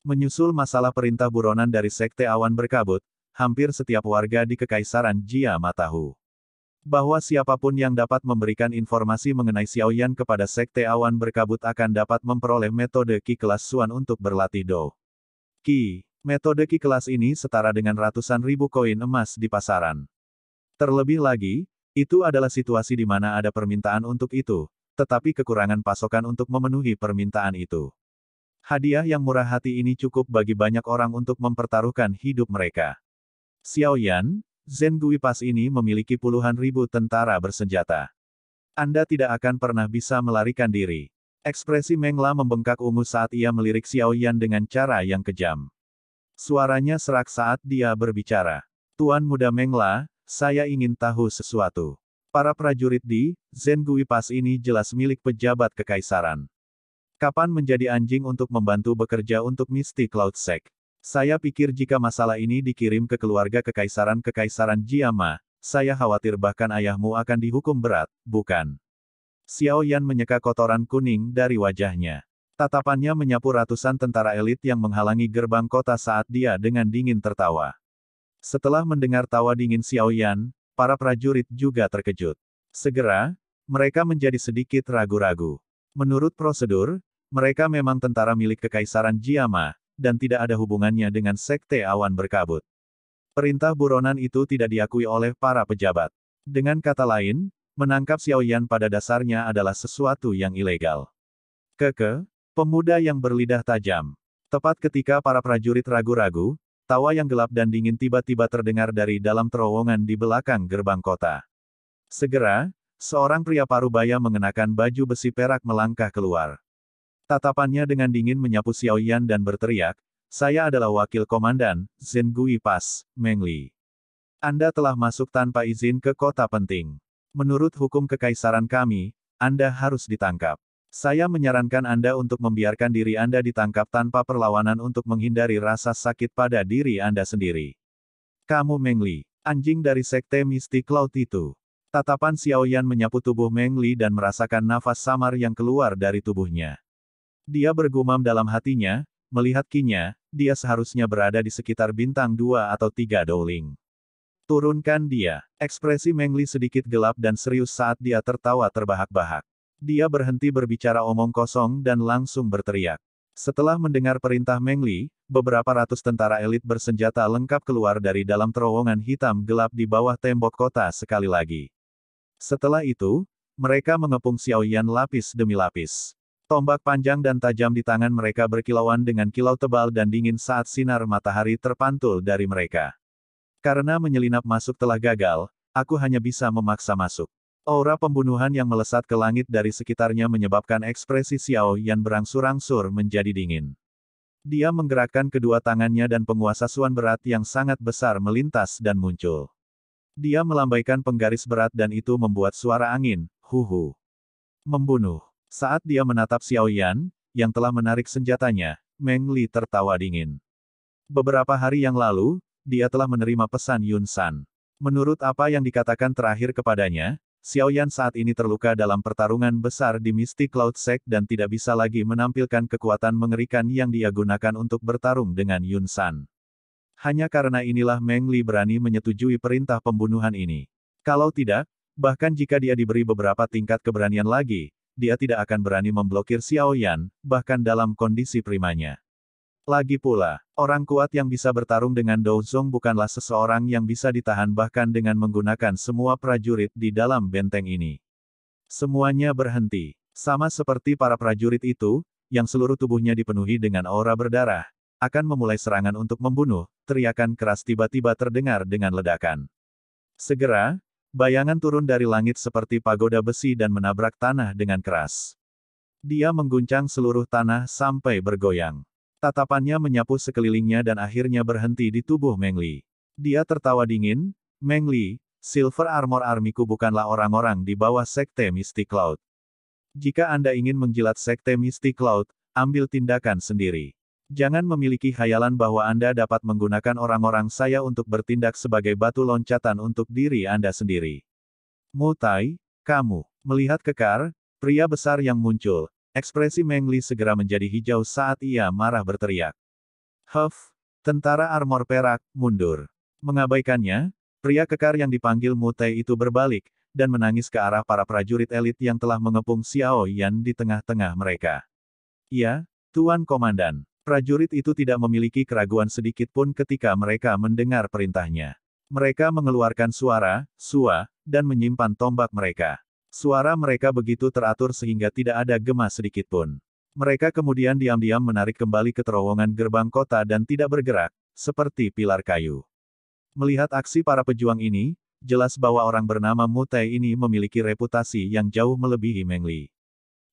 Menyusul masalah perintah buronan dari Sekte Awan Berkabut, hampir setiap warga di kekaisaran Jiama tahu bahwa siapapun yang dapat memberikan informasi mengenai Xiao Yan kepada Sekte Awan Berkabut akan dapat memperoleh metode Ki kelas Suan untuk berlatih Do. Ki, metode Ki kelas ini setara dengan ratusan ribu koin emas di pasaran. Terlebih lagi, itu adalah situasi di mana ada permintaan untuk itu, tetapi kekurangan pasokan untuk memenuhi permintaan itu. Hadiah yang murah hati ini cukup bagi banyak orang untuk mempertaruhkan hidup mereka. Xiao Yan. Zen Gui Pass ini memiliki puluhan ribu tentara bersenjata. Anda tidak akan pernah bisa melarikan diri. Ekspresi Mengla membengkak ungu saat ia melirik Xiao Yan dengan cara yang kejam. Suaranya serak saat dia berbicara. Tuan muda Mengla, saya ingin tahu sesuatu. Para prajurit di Zen Gui Pass ini jelas milik pejabat kekaisaran. Kapan menjadi anjing untuk membantu bekerja untuk Misty Cloud Sect? Saya pikir jika masalah ini dikirim ke keluarga kekaisaran-kekaisaran Jiama, saya khawatir bahkan ayahmu akan dihukum berat, bukan? Xiao Yan menyeka kotoran kuning dari wajahnya. Tatapannya menyapu ratusan tentara elit yang menghalangi gerbang kota saat dia dengan dingin tertawa. Setelah mendengar tawa dingin Xiao Yan, para prajurit juga terkejut. Segera, mereka menjadi sedikit ragu-ragu. Menurut prosedur, mereka memang tentara milik Kekaisaran Jiama, dan tidak ada hubungannya dengan sekte awan berkabut. Perintah buronan itu tidak diakui oleh para pejabat. Dengan kata lain, menangkap Xiao Yan pada dasarnya adalah sesuatu yang ilegal. Keke, pemuda yang berlidah tajam. Tepat ketika para prajurit ragu-ragu, tawa yang gelap dan dingin tiba-tiba terdengar dari dalam terowongan di belakang gerbang kota. Segera, seorang pria parubaya mengenakan baju besi perak melangkah keluar. Tatapannya dengan dingin menyapu Xiao Yan dan berteriak, saya adalah wakil komandan, Zhen Gui Pas, Meng Li. Anda telah masuk tanpa izin ke kota penting. Menurut hukum kekaisaran kami, Anda harus ditangkap. Saya menyarankan Anda untuk membiarkan diri Anda ditangkap tanpa perlawanan untuk menghindari rasa sakit pada diri Anda sendiri. Kamu Meng Li, anjing dari sekte mistik laut itu. Tatapan Xiao Yan menyapu tubuh Meng Li dan merasakan nafas samar yang keluar dari tubuhnya. Dia bergumam dalam hatinya, melihat Kinya, dia seharusnya berada di sekitar bintang dua atau tiga doling. Turunkan dia. Ekspresi Mengli sedikit gelap dan serius saat dia tertawa terbahak-bahak. Dia berhenti berbicara omong kosong dan langsung berteriak. Setelah mendengar perintah Mengli, beberapa ratus tentara elit bersenjata lengkap keluar dari dalam terowongan hitam gelap di bawah tembok kota sekali lagi. Setelah itu, mereka mengepung Xiaoyan lapis demi lapis. Tombak panjang dan tajam di tangan mereka berkilauan dengan kilau tebal dan dingin saat sinar matahari terpantul dari mereka. Karena menyelinap masuk telah gagal, aku hanya bisa memaksa masuk. Aura pembunuhan yang melesat ke langit dari sekitarnya menyebabkan ekspresi Xiao Yan berangsur-angsur menjadi dingin. Dia menggerakkan kedua tangannya dan penguasa suan berat yang sangat besar melintas dan muncul. Dia melambaikan penggaris berat dan itu membuat suara angin, huhu. Membunuh. Saat dia menatap Xiao Yan, yang telah menarik senjatanya, Meng Li tertawa dingin. Beberapa hari yang lalu, dia telah menerima pesan Yun San. Menurut apa yang dikatakan terakhir kepadanya, Xiao Yan saat ini terluka dalam pertarungan besar di Mystic Cloud Sect dan tidak bisa lagi menampilkan kekuatan mengerikan yang dia gunakan untuk bertarung dengan Yun San. Hanya karena inilah Meng Li berani menyetujui perintah pembunuhan ini. Kalau tidak, bahkan jika dia diberi beberapa tingkat keberanian lagi, dia tidak akan berani memblokir Xiao Yan, bahkan dalam kondisi primanya. Lagi pula, orang kuat yang bisa bertarung dengan Dou Zong bukanlah seseorang yang bisa ditahan bahkan dengan menggunakan semua prajurit di dalam benteng ini. Semuanya berhenti. Sama seperti para prajurit itu, yang seluruh tubuhnya dipenuhi dengan aura berdarah, akan memulai serangan untuk membunuh, teriakan keras tiba-tiba terdengar dengan ledakan. Segera, Bayangan turun dari langit seperti pagoda besi dan menabrak tanah dengan keras. Dia mengguncang seluruh tanah sampai bergoyang. Tatapannya menyapu sekelilingnya dan akhirnya berhenti di tubuh Mengli. Dia tertawa dingin, Mengli, Silver Armor Armiku bukanlah orang-orang di bawah Sekte Misty Cloud. Jika Anda ingin menjilat Sekte Misty Cloud, ambil tindakan sendiri. Jangan memiliki khayalan bahwa Anda dapat menggunakan orang-orang saya untuk bertindak sebagai batu loncatan untuk diri Anda sendiri. Mutai, kamu, melihat kekar, pria besar yang muncul, ekspresi Meng segera menjadi hijau saat ia marah berteriak. Huff, tentara armor perak, mundur. Mengabaikannya, pria kekar yang dipanggil Mutai itu berbalik, dan menangis ke arah para prajurit elit yang telah mengepung Xiao Yan di tengah-tengah mereka. Ya, Tuan Komandan. Prajurit itu tidak memiliki keraguan sedikit pun ketika mereka mendengar perintahnya. Mereka mengeluarkan suara, sua, dan menyimpan tombak mereka. Suara mereka begitu teratur sehingga tidak ada gema sedikit pun. Mereka kemudian diam-diam menarik kembali ke terowongan gerbang kota dan tidak bergerak, seperti pilar kayu. Melihat aksi para pejuang ini, jelas bahwa orang bernama Mutai ini memiliki reputasi yang jauh melebihi Meng Li.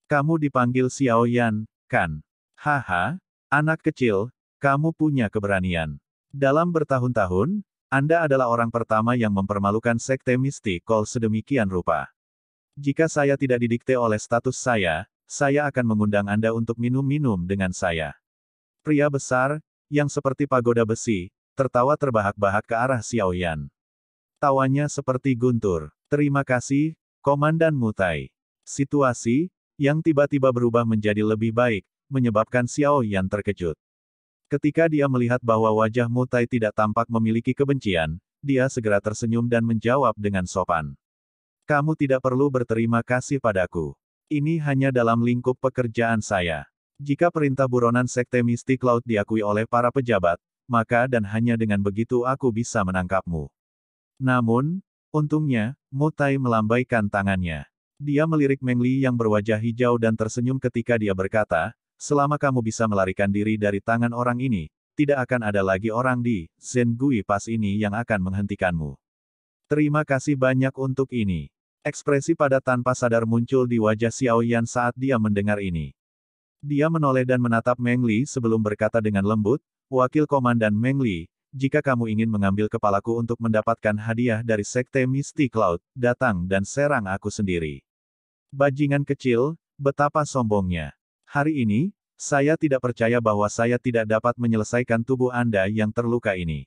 Kamu dipanggil Xiao Yan, kan? Haha, Anak kecil, kamu punya keberanian. Dalam bertahun-tahun, Anda adalah orang pertama yang mempermalukan sekte mistik kol sedemikian rupa. Jika saya tidak didikte oleh status saya, saya akan mengundang Anda untuk minum-minum dengan saya. Pria besar, yang seperti pagoda besi, tertawa terbahak-bahak ke arah Xiao Yan. Tawanya seperti guntur. Terima kasih, Komandan Mutai. Situasi, yang tiba-tiba berubah menjadi lebih baik, menyebabkan Xiao Yan terkejut. Ketika dia melihat bahwa wajah Mutai tidak tampak memiliki kebencian, dia segera tersenyum dan menjawab dengan sopan. Kamu tidak perlu berterima kasih padaku. Ini hanya dalam lingkup pekerjaan saya. Jika perintah buronan Sekte Mistik Laut diakui oleh para pejabat, maka dan hanya dengan begitu aku bisa menangkapmu. Namun, untungnya, Mutai melambaikan tangannya. Dia melirik Meng Li yang berwajah hijau dan tersenyum ketika dia berkata, Selama kamu bisa melarikan diri dari tangan orang ini, tidak akan ada lagi orang di Zen Gui Pass ini yang akan menghentikanmu. Terima kasih banyak untuk ini. Ekspresi pada tanpa sadar muncul di wajah Xiao Yan saat dia mendengar ini. Dia menoleh dan menatap Meng Li sebelum berkata dengan lembut, Wakil Komandan Meng Li, jika kamu ingin mengambil kepalaku untuk mendapatkan hadiah dari Sekte Misty Cloud, datang dan serang aku sendiri. Bajingan kecil, betapa sombongnya. Hari ini, saya tidak percaya bahwa saya tidak dapat menyelesaikan tubuh Anda yang terluka ini.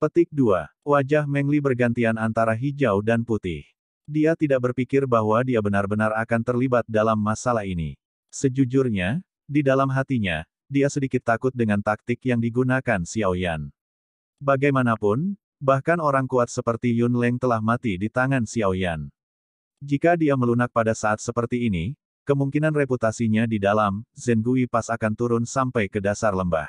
Petik 2. Wajah Mengli bergantian antara hijau dan putih. Dia tidak berpikir bahwa dia benar-benar akan terlibat dalam masalah ini. Sejujurnya, di dalam hatinya, dia sedikit takut dengan taktik yang digunakan Xiao Yan. Bagaimanapun, bahkan orang kuat seperti Yun Leng telah mati di tangan Xiao Yan. Jika dia melunak pada saat seperti ini, Kemungkinan reputasinya di dalam, Zengui pas akan turun sampai ke dasar lembah.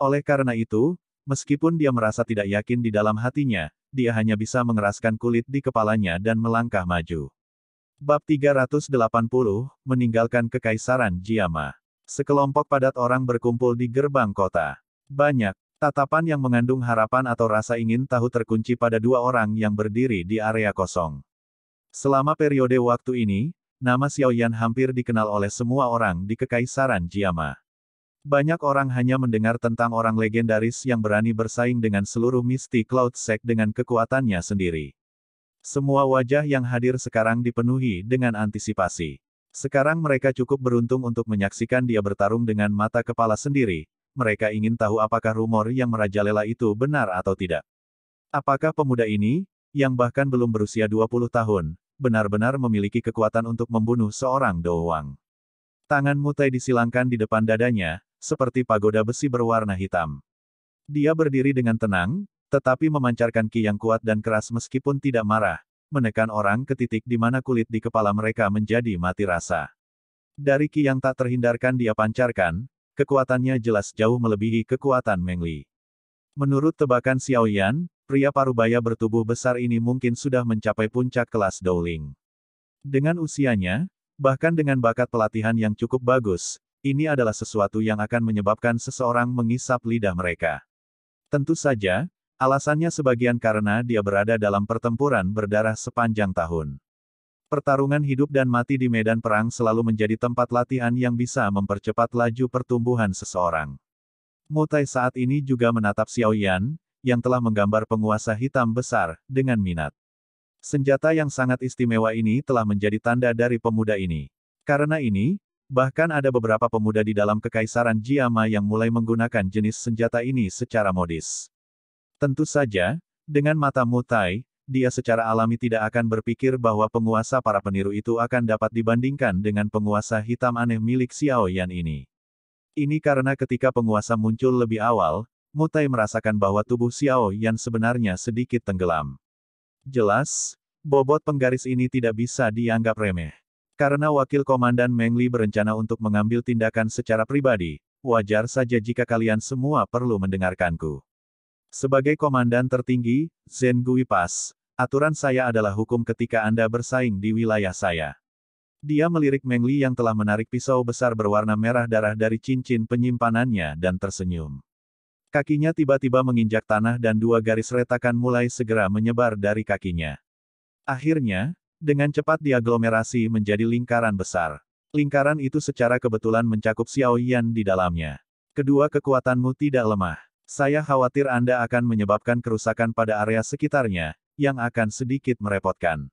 Oleh karena itu, meskipun dia merasa tidak yakin di dalam hatinya, dia hanya bisa mengeraskan kulit di kepalanya dan melangkah maju. Bab 380, meninggalkan kekaisaran Jiama. Sekelompok padat orang berkumpul di gerbang kota. Banyak, tatapan yang mengandung harapan atau rasa ingin tahu terkunci pada dua orang yang berdiri di area kosong. Selama periode waktu ini, nama Xiao Yan hampir dikenal oleh semua orang di Kekaisaran Jiama. Banyak orang hanya mendengar tentang orang legendaris yang berani bersaing dengan seluruh misti Cloud Sect dengan kekuatannya sendiri. Semua wajah yang hadir sekarang dipenuhi dengan antisipasi. Sekarang mereka cukup beruntung untuk menyaksikan dia bertarung dengan mata kepala sendiri, mereka ingin tahu apakah rumor yang merajalela itu benar atau tidak. Apakah pemuda ini, yang bahkan belum berusia 20 tahun, benar-benar memiliki kekuatan untuk membunuh seorang Doang. Tangan Mutai disilangkan di depan dadanya, seperti pagoda besi berwarna hitam. Dia berdiri dengan tenang, tetapi memancarkan ki yang kuat dan keras meskipun tidak marah, menekan orang ke titik di mana kulit di kepala mereka menjadi mati rasa. Dari ki yang tak terhindarkan dia pancarkan, kekuatannya jelas jauh melebihi kekuatan Mengli. Menurut tebakan Xiaoyan, pria parubaya bertubuh besar ini mungkin sudah mencapai puncak kelas Dowling. Dengan usianya, bahkan dengan bakat pelatihan yang cukup bagus, ini adalah sesuatu yang akan menyebabkan seseorang mengisap lidah mereka. Tentu saja, alasannya sebagian karena dia berada dalam pertempuran berdarah sepanjang tahun. Pertarungan hidup dan mati di medan perang selalu menjadi tempat latihan yang bisa mempercepat laju pertumbuhan seseorang. Mutai saat ini juga menatap Xiao Yan, yang telah menggambar penguasa hitam besar, dengan minat. Senjata yang sangat istimewa ini telah menjadi tanda dari pemuda ini. Karena ini, bahkan ada beberapa pemuda di dalam kekaisaran Jiama yang mulai menggunakan jenis senjata ini secara modis. Tentu saja, dengan mata mutai, dia secara alami tidak akan berpikir bahwa penguasa para peniru itu akan dapat dibandingkan dengan penguasa hitam aneh milik Xiao Yan ini. Ini karena ketika penguasa muncul lebih awal, Mutai merasakan bahwa tubuh Xiao Yan sebenarnya sedikit tenggelam. Jelas, bobot penggaris ini tidak bisa dianggap remeh. Karena wakil komandan Meng Li berencana untuk mengambil tindakan secara pribadi, wajar saja jika kalian semua perlu mendengarkanku. Sebagai komandan tertinggi, Zen Gui pas. aturan saya adalah hukum ketika Anda bersaing di wilayah saya. Dia melirik Meng Li yang telah menarik pisau besar berwarna merah darah dari cincin penyimpanannya dan tersenyum. Kakinya tiba-tiba menginjak tanah dan dua garis retakan mulai segera menyebar dari kakinya. Akhirnya, dengan cepat diaglomerasi menjadi lingkaran besar. Lingkaran itu secara kebetulan mencakup Xiao Yan di dalamnya. Kedua kekuatanmu tidak lemah. Saya khawatir Anda akan menyebabkan kerusakan pada area sekitarnya, yang akan sedikit merepotkan.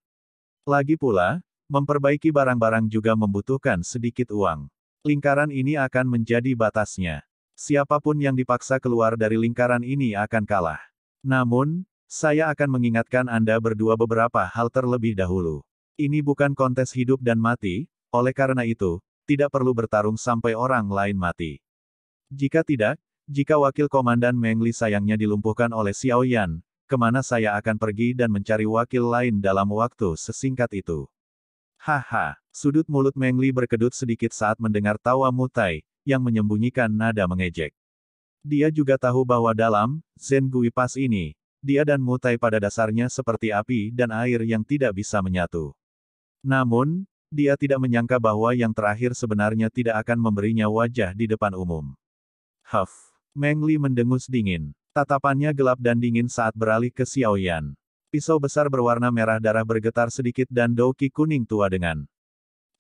Lagi pula, memperbaiki barang-barang juga membutuhkan sedikit uang. Lingkaran ini akan menjadi batasnya. Siapapun yang dipaksa keluar dari lingkaran ini akan kalah. Namun, saya akan mengingatkan Anda berdua beberapa hal terlebih dahulu. Ini bukan kontes hidup dan mati, oleh karena itu, tidak perlu bertarung sampai orang lain mati. Jika tidak, jika wakil komandan Meng Li sayangnya dilumpuhkan oleh Xiao Yan, kemana saya akan pergi dan mencari wakil lain dalam waktu sesingkat itu. Haha, sudut mulut Meng Li berkedut sedikit saat mendengar tawa Mutai, yang menyembunyikan nada mengejek. Dia juga tahu bahwa dalam Zen Gui Pas ini, dia dan Mutai pada dasarnya seperti api dan air yang tidak bisa menyatu. Namun, dia tidak menyangka bahwa yang terakhir sebenarnya tidak akan memberinya wajah di depan umum. Huff. Meng Li mendengus dingin. Tatapannya gelap dan dingin saat beralih ke Xiao Yan. Pisau besar berwarna merah darah bergetar sedikit dan doki kuning tua dengan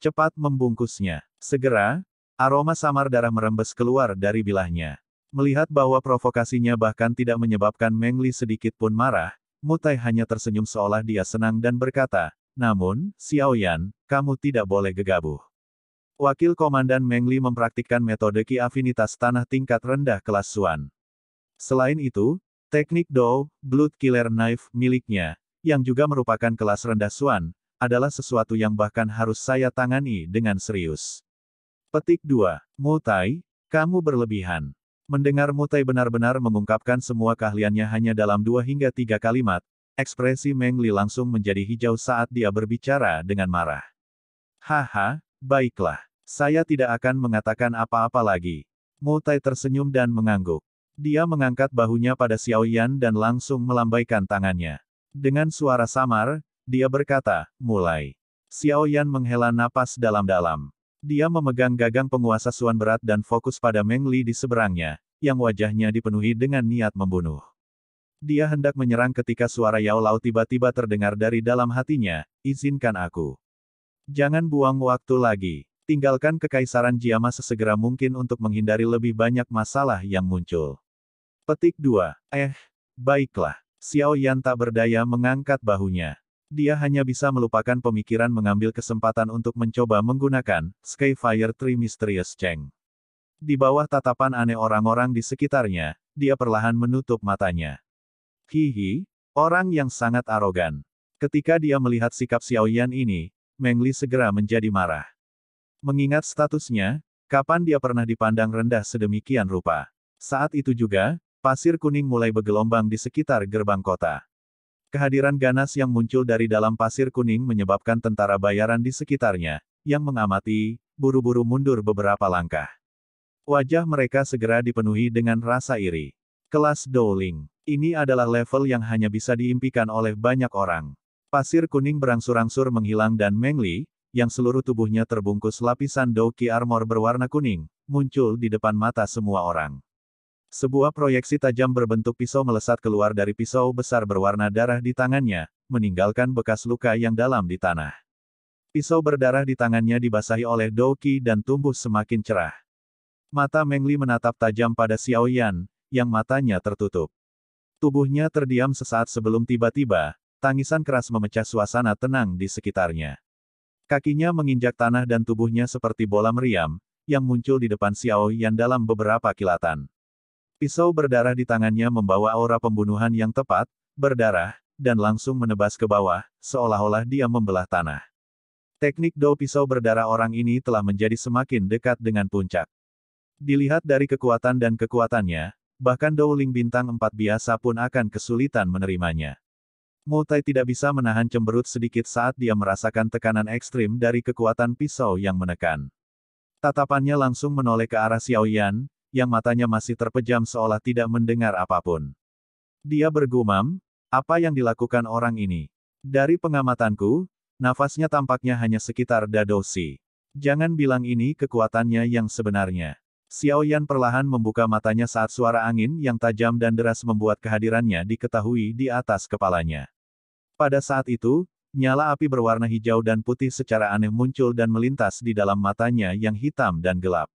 cepat membungkusnya. Segera, Aroma samar darah merembes keluar dari bilahnya. Melihat bahwa provokasinya bahkan tidak menyebabkan Meng Li sedikit pun marah, Mutai hanya tersenyum seolah dia senang dan berkata, namun, Xiaoyan, kamu tidak boleh gegabah. Wakil Komandan Meng Li mempraktikkan metode Ki Afinitas Tanah tingkat rendah kelas Suan. Selain itu, teknik Dou, Blood Killer Knife miliknya, yang juga merupakan kelas rendah Suan, adalah sesuatu yang bahkan harus saya tangani dengan serius. Petik 2. Mutai, kamu berlebihan. Mendengar Mutai benar-benar mengungkapkan semua keahliannya hanya dalam dua hingga tiga kalimat, ekspresi Meng Li langsung menjadi hijau saat dia berbicara dengan marah. Haha, baiklah. Saya tidak akan mengatakan apa-apa lagi. Mutai tersenyum dan mengangguk. Dia mengangkat bahunya pada Xiao Yan dan langsung melambaikan tangannya. Dengan suara samar, dia berkata, mulai. Xiao Yan menghela napas dalam-dalam. Dia memegang gagang penguasa Suan berat dan fokus pada Meng Li di seberangnya, yang wajahnya dipenuhi dengan niat membunuh. Dia hendak menyerang ketika suara Yao Lao tiba-tiba terdengar dari dalam hatinya, izinkan aku. Jangan buang waktu lagi. Tinggalkan kekaisaran Jiama sesegera mungkin untuk menghindari lebih banyak masalah yang muncul. Petik 2. Eh, baiklah. Xiao Yan tak berdaya mengangkat bahunya. Dia hanya bisa melupakan pemikiran mengambil kesempatan untuk mencoba menggunakan Skyfire Tree Mysterious Cheng. Di bawah tatapan aneh orang-orang di sekitarnya, dia perlahan menutup matanya. Hihi, orang yang sangat arogan. Ketika dia melihat sikap Xiao Yan ini, Meng Li segera menjadi marah. Mengingat statusnya, kapan dia pernah dipandang rendah sedemikian rupa. Saat itu juga, pasir kuning mulai bergelombang di sekitar gerbang kota. Kehadiran ganas yang muncul dari dalam pasir kuning menyebabkan tentara bayaran di sekitarnya, yang mengamati, buru-buru mundur beberapa langkah. Wajah mereka segera dipenuhi dengan rasa iri. Kelas Dowling. Ini adalah level yang hanya bisa diimpikan oleh banyak orang. Pasir kuning berangsur-angsur menghilang dan Meng yang seluruh tubuhnya terbungkus lapisan Douqi armor berwarna kuning, muncul di depan mata semua orang. Sebuah proyeksi tajam berbentuk pisau melesat keluar dari pisau besar berwarna darah di tangannya, meninggalkan bekas luka yang dalam di tanah. Pisau berdarah di tangannya dibasahi oleh Doki dan tumbuh semakin cerah. Mata Mengli menatap tajam pada Xiao Yan, yang matanya tertutup. Tubuhnya terdiam sesaat sebelum tiba-tiba, tangisan keras memecah suasana tenang di sekitarnya. Kakinya menginjak tanah dan tubuhnya seperti bola meriam, yang muncul di depan Xiao Yan dalam beberapa kilatan. Pisau berdarah di tangannya membawa aura pembunuhan yang tepat, berdarah, dan langsung menebas ke bawah, seolah-olah dia membelah tanah. Teknik dou pisau berdarah orang ini telah menjadi semakin dekat dengan puncak. Dilihat dari kekuatan dan kekuatannya, bahkan dou ling bintang empat biasa pun akan kesulitan menerimanya. Mutai tidak bisa menahan cemberut sedikit saat dia merasakan tekanan ekstrim dari kekuatan pisau yang menekan. Tatapannya langsung menoleh ke arah Xiaoyan, yang matanya masih terpejam seolah tidak mendengar apapun. Dia bergumam, apa yang dilakukan orang ini? Dari pengamatanku, nafasnya tampaknya hanya sekitar dadosi. Jangan bilang ini kekuatannya yang sebenarnya. Xiao Yan perlahan membuka matanya saat suara angin yang tajam dan deras membuat kehadirannya diketahui di atas kepalanya. Pada saat itu, nyala api berwarna hijau dan putih secara aneh muncul dan melintas di dalam matanya yang hitam dan gelap.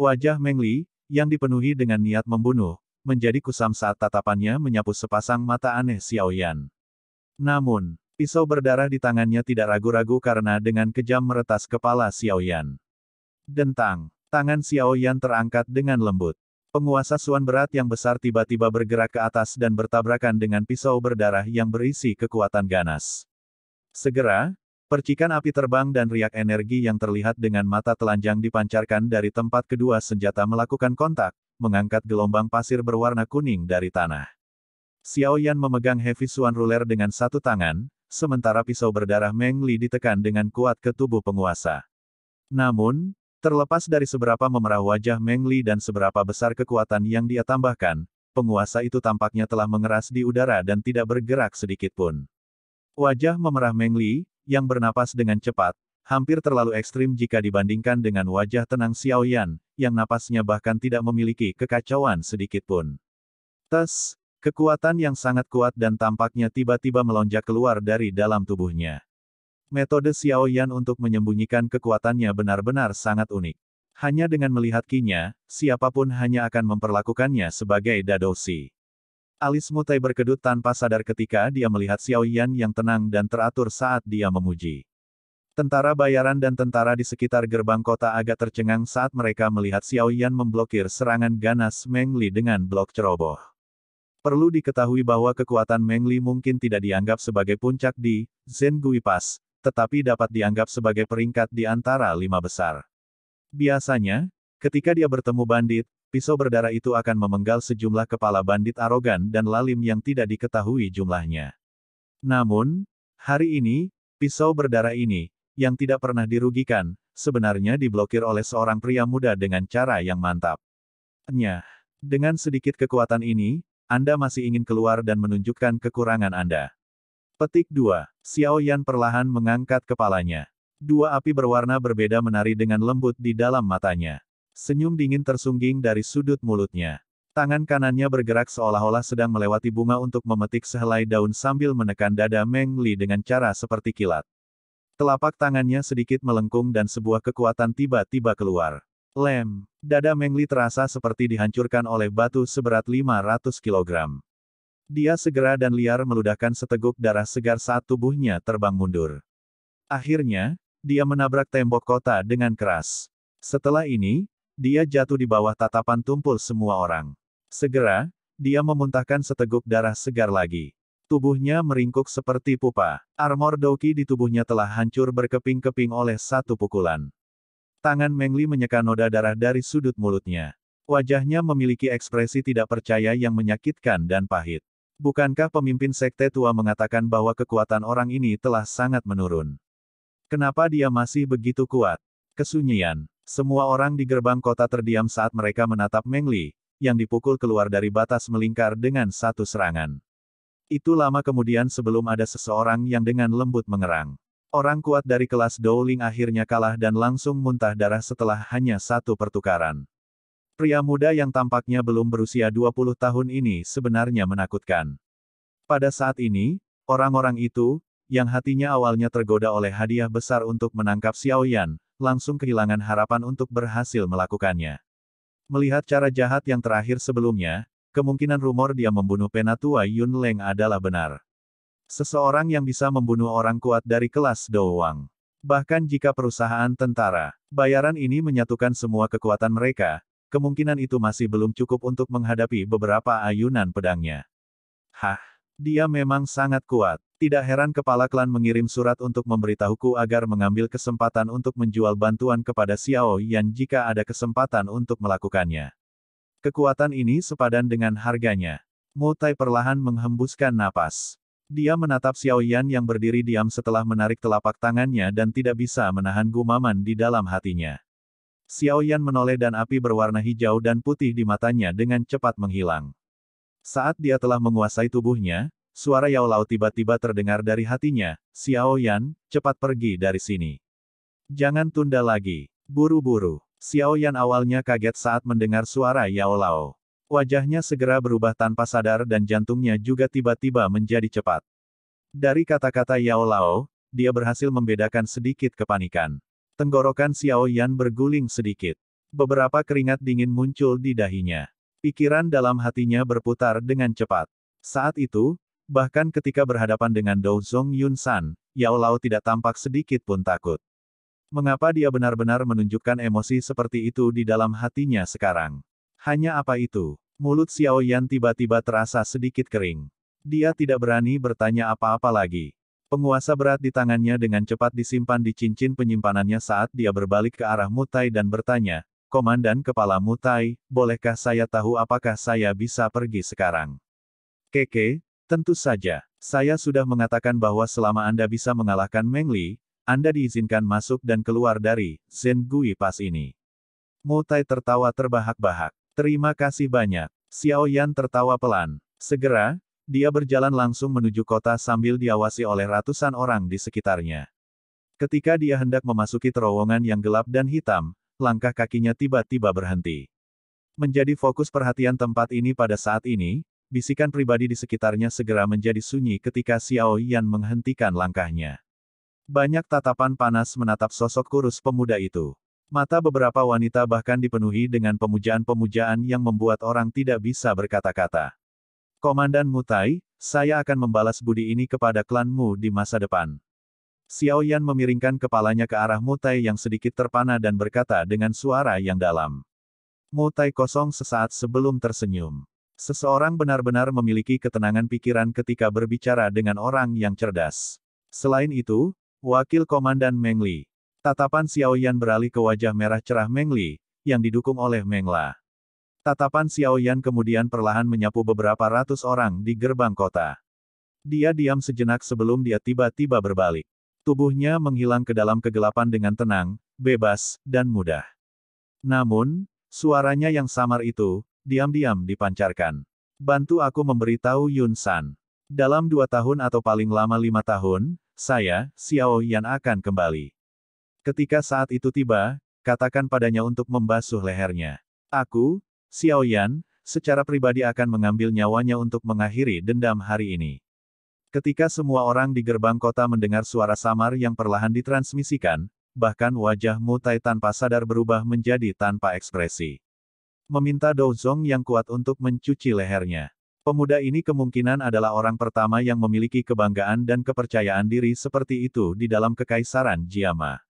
Wajah Meng Li, yang dipenuhi dengan niat membunuh, menjadi kusam saat tatapannya menyapu sepasang mata aneh Xiao Yan. Namun, pisau berdarah di tangannya tidak ragu-ragu karena dengan kejam meretas kepala Xiao Yan. Dentang, tangan Xiao Yan terangkat dengan lembut. Penguasa Suan berat yang besar tiba-tiba bergerak ke atas dan bertabrakan dengan pisau berdarah yang berisi kekuatan ganas. Segera, Percikan api terbang dan riak energi yang terlihat dengan mata telanjang dipancarkan dari tempat kedua senjata melakukan kontak, mengangkat gelombang pasir berwarna kuning dari tanah. Xiao Yan memegang heavy Swan ruler dengan satu tangan, sementara pisau berdarah Meng Li ditekan dengan kuat ke tubuh penguasa. Namun, Terlepas dari seberapa memerah wajah Meng Li dan seberapa besar kekuatan yang dia tambahkan, penguasa itu tampaknya telah mengeras di udara dan tidak bergerak sedikitpun. Wajah memerah Meng Li, yang bernapas dengan cepat, hampir terlalu ekstrim jika dibandingkan dengan wajah tenang Xiao Yan, yang napasnya bahkan tidak memiliki kekacauan sedikit pun. Tes, kekuatan yang sangat kuat dan tampaknya tiba-tiba melonjak keluar dari dalam tubuhnya. Metode Xiao Yan untuk menyembunyikan kekuatannya benar-benar sangat unik. Hanya dengan melihat kinya, siapapun hanya akan memperlakukannya sebagai dadosi. Alis Mutai berkedut tanpa sadar ketika dia melihat Xiao Yan yang tenang dan teratur saat dia memuji. Tentara bayaran dan tentara di sekitar gerbang kota agak tercengang saat mereka melihat Xiao Yan memblokir serangan ganas Meng Li dengan blok ceroboh. Perlu diketahui bahwa kekuatan Meng Li mungkin tidak dianggap sebagai puncak di Zen Gui Pass, tetapi dapat dianggap sebagai peringkat di antara lima besar. Biasanya, ketika dia bertemu bandit, pisau berdarah itu akan memenggal sejumlah kepala bandit arogan dan lalim yang tidak diketahui jumlahnya. Namun, hari ini, pisau berdarah ini, yang tidak pernah dirugikan, sebenarnya diblokir oleh seorang pria muda dengan cara yang mantap. Nyah, dengan sedikit kekuatan ini, Anda masih ingin keluar dan menunjukkan kekurangan Anda. Petik 2. Xiao Yan perlahan mengangkat kepalanya. Dua api berwarna berbeda menari dengan lembut di dalam matanya. Senyum dingin tersungging dari sudut mulutnya. Tangan kanannya bergerak seolah-olah sedang melewati bunga untuk memetik sehelai daun sambil menekan dada Meng Li dengan cara seperti kilat. Telapak tangannya sedikit melengkung dan sebuah kekuatan tiba-tiba keluar. Lem, dada Meng Li terasa seperti dihancurkan oleh batu seberat 500 kg. Dia segera dan liar meludahkan seteguk darah segar saat tubuhnya terbang mundur. Akhirnya, dia menabrak tembok kota dengan keras. Setelah ini, dia jatuh di bawah tatapan tumpul semua orang. Segera, dia memuntahkan seteguk darah segar lagi. Tubuhnya meringkuk seperti pupa. Armor Doki di tubuhnya telah hancur berkeping-keping oleh satu pukulan. Tangan Mengli menyeka noda darah dari sudut mulutnya. Wajahnya memiliki ekspresi tidak percaya yang menyakitkan dan pahit. Bukankah pemimpin sekte tua mengatakan bahwa kekuatan orang ini telah sangat menurun? Kenapa dia masih begitu kuat? Kesunyian. Semua orang di gerbang kota terdiam saat mereka menatap Meng Li, yang dipukul keluar dari batas melingkar dengan satu serangan. Itu lama kemudian sebelum ada seseorang yang dengan lembut mengerang. Orang kuat dari kelas Dowling akhirnya kalah dan langsung muntah darah setelah hanya satu pertukaran. Pria muda yang tampaknya belum berusia 20 tahun ini sebenarnya menakutkan. Pada saat ini, orang-orang itu, yang hatinya awalnya tergoda oleh hadiah besar untuk menangkap Xiaoyan, langsung kehilangan harapan untuk berhasil melakukannya. Melihat cara jahat yang terakhir sebelumnya, kemungkinan rumor dia membunuh penatua Yun Leng adalah benar. Seseorang yang bisa membunuh orang kuat dari kelas Douwang. Bahkan jika perusahaan tentara, bayaran ini menyatukan semua kekuatan mereka, kemungkinan itu masih belum cukup untuk menghadapi beberapa ayunan pedangnya. Hah, dia memang sangat kuat. Tidak heran kepala klan mengirim surat untuk memberitahuku agar mengambil kesempatan untuk menjual bantuan kepada Xiao Yan jika ada kesempatan untuk melakukannya. Kekuatan ini sepadan dengan harganya. Mu Tai perlahan menghembuskan napas. Dia menatap Xiao Yan yang berdiri diam setelah menarik telapak tangannya dan tidak bisa menahan gumaman di dalam hatinya. Xiao Yan menoleh dan api berwarna hijau dan putih di matanya dengan cepat menghilang. Saat dia telah menguasai tubuhnya, Suara Yao Lao tiba-tiba terdengar dari hatinya, Xiao Yan, cepat pergi dari sini. Jangan tunda lagi. Buru-buru. Xiao Yan awalnya kaget saat mendengar suara Yao Lao. Wajahnya segera berubah tanpa sadar dan jantungnya juga tiba-tiba menjadi cepat. Dari kata-kata Yao Lao, dia berhasil membedakan sedikit kepanikan. Tenggorokan Xiao Yan berguling sedikit. Beberapa keringat dingin muncul di dahinya. Pikiran dalam hatinya berputar dengan cepat. Saat itu, Bahkan ketika berhadapan dengan Dou Zong Yun San, Yao Lao tidak tampak sedikit pun takut. Mengapa dia benar-benar menunjukkan emosi seperti itu di dalam hatinya sekarang? Hanya apa itu? Mulut Xiao Yan tiba-tiba terasa sedikit kering. Dia tidak berani bertanya apa-apa lagi. Penguasa berat di tangannya dengan cepat disimpan di cincin penyimpanannya saat dia berbalik ke arah Mutai dan bertanya, Komandan Kepala Mutai, bolehkah saya tahu apakah saya bisa pergi sekarang? Keke, Tentu saja, saya sudah mengatakan bahwa selama Anda bisa mengalahkan Meng Li, Anda diizinkan masuk dan keluar dari Zen Gui Pass ini. Mu Tai tertawa terbahak-bahak. Terima kasih banyak. Xiao Yan tertawa pelan. Segera, dia berjalan langsung menuju kota sambil diawasi oleh ratusan orang di sekitarnya. Ketika dia hendak memasuki terowongan yang gelap dan hitam, langkah kakinya tiba-tiba berhenti. Menjadi fokus perhatian tempat ini pada saat ini, bisikan pribadi di sekitarnya segera menjadi sunyi ketika Xiao Yan menghentikan langkahnya. Banyak tatapan panas menatap sosok kurus pemuda itu. Mata beberapa wanita bahkan dipenuhi dengan pemujaan-pemujaan yang membuat orang tidak bisa berkata-kata. Komandan Mutai, saya akan membalas budi ini kepada klanmu di masa depan. Xiao Yan memiringkan kepalanya ke arah Mutai yang sedikit terpana dan berkata dengan suara yang dalam. Mutai kosong sesaat sebelum tersenyum. Seseorang benar-benar memiliki ketenangan pikiran ketika berbicara dengan orang yang cerdas. Selain itu, Wakil Komandan Meng Li. Tatapan Xiao Yan beralih ke wajah merah cerah Meng Li, yang didukung oleh Meng La. Tatapan Xiao Yan kemudian perlahan menyapu beberapa ratus orang di gerbang kota. Dia diam sejenak sebelum dia tiba-tiba berbalik. Tubuhnya menghilang ke dalam kegelapan dengan tenang, bebas, dan mudah. Namun, suaranya yang samar itu, diam-diam dipancarkan. Bantu aku memberitahu Yun San. Dalam dua tahun atau paling lama lima tahun, saya, Xiao Yan akan kembali. Ketika saat itu tiba, katakan padanya untuk membasuh lehernya. Aku, Xiao Yan, secara pribadi akan mengambil nyawanya untuk mengakhiri dendam hari ini. Ketika semua orang di gerbang kota mendengar suara samar yang perlahan ditransmisikan, bahkan wajah Mutai tanpa sadar berubah menjadi tanpa ekspresi meminta Douzong yang kuat untuk mencuci lehernya. Pemuda ini kemungkinan adalah orang pertama yang memiliki kebanggaan dan kepercayaan diri seperti itu di dalam kekaisaran Jiama.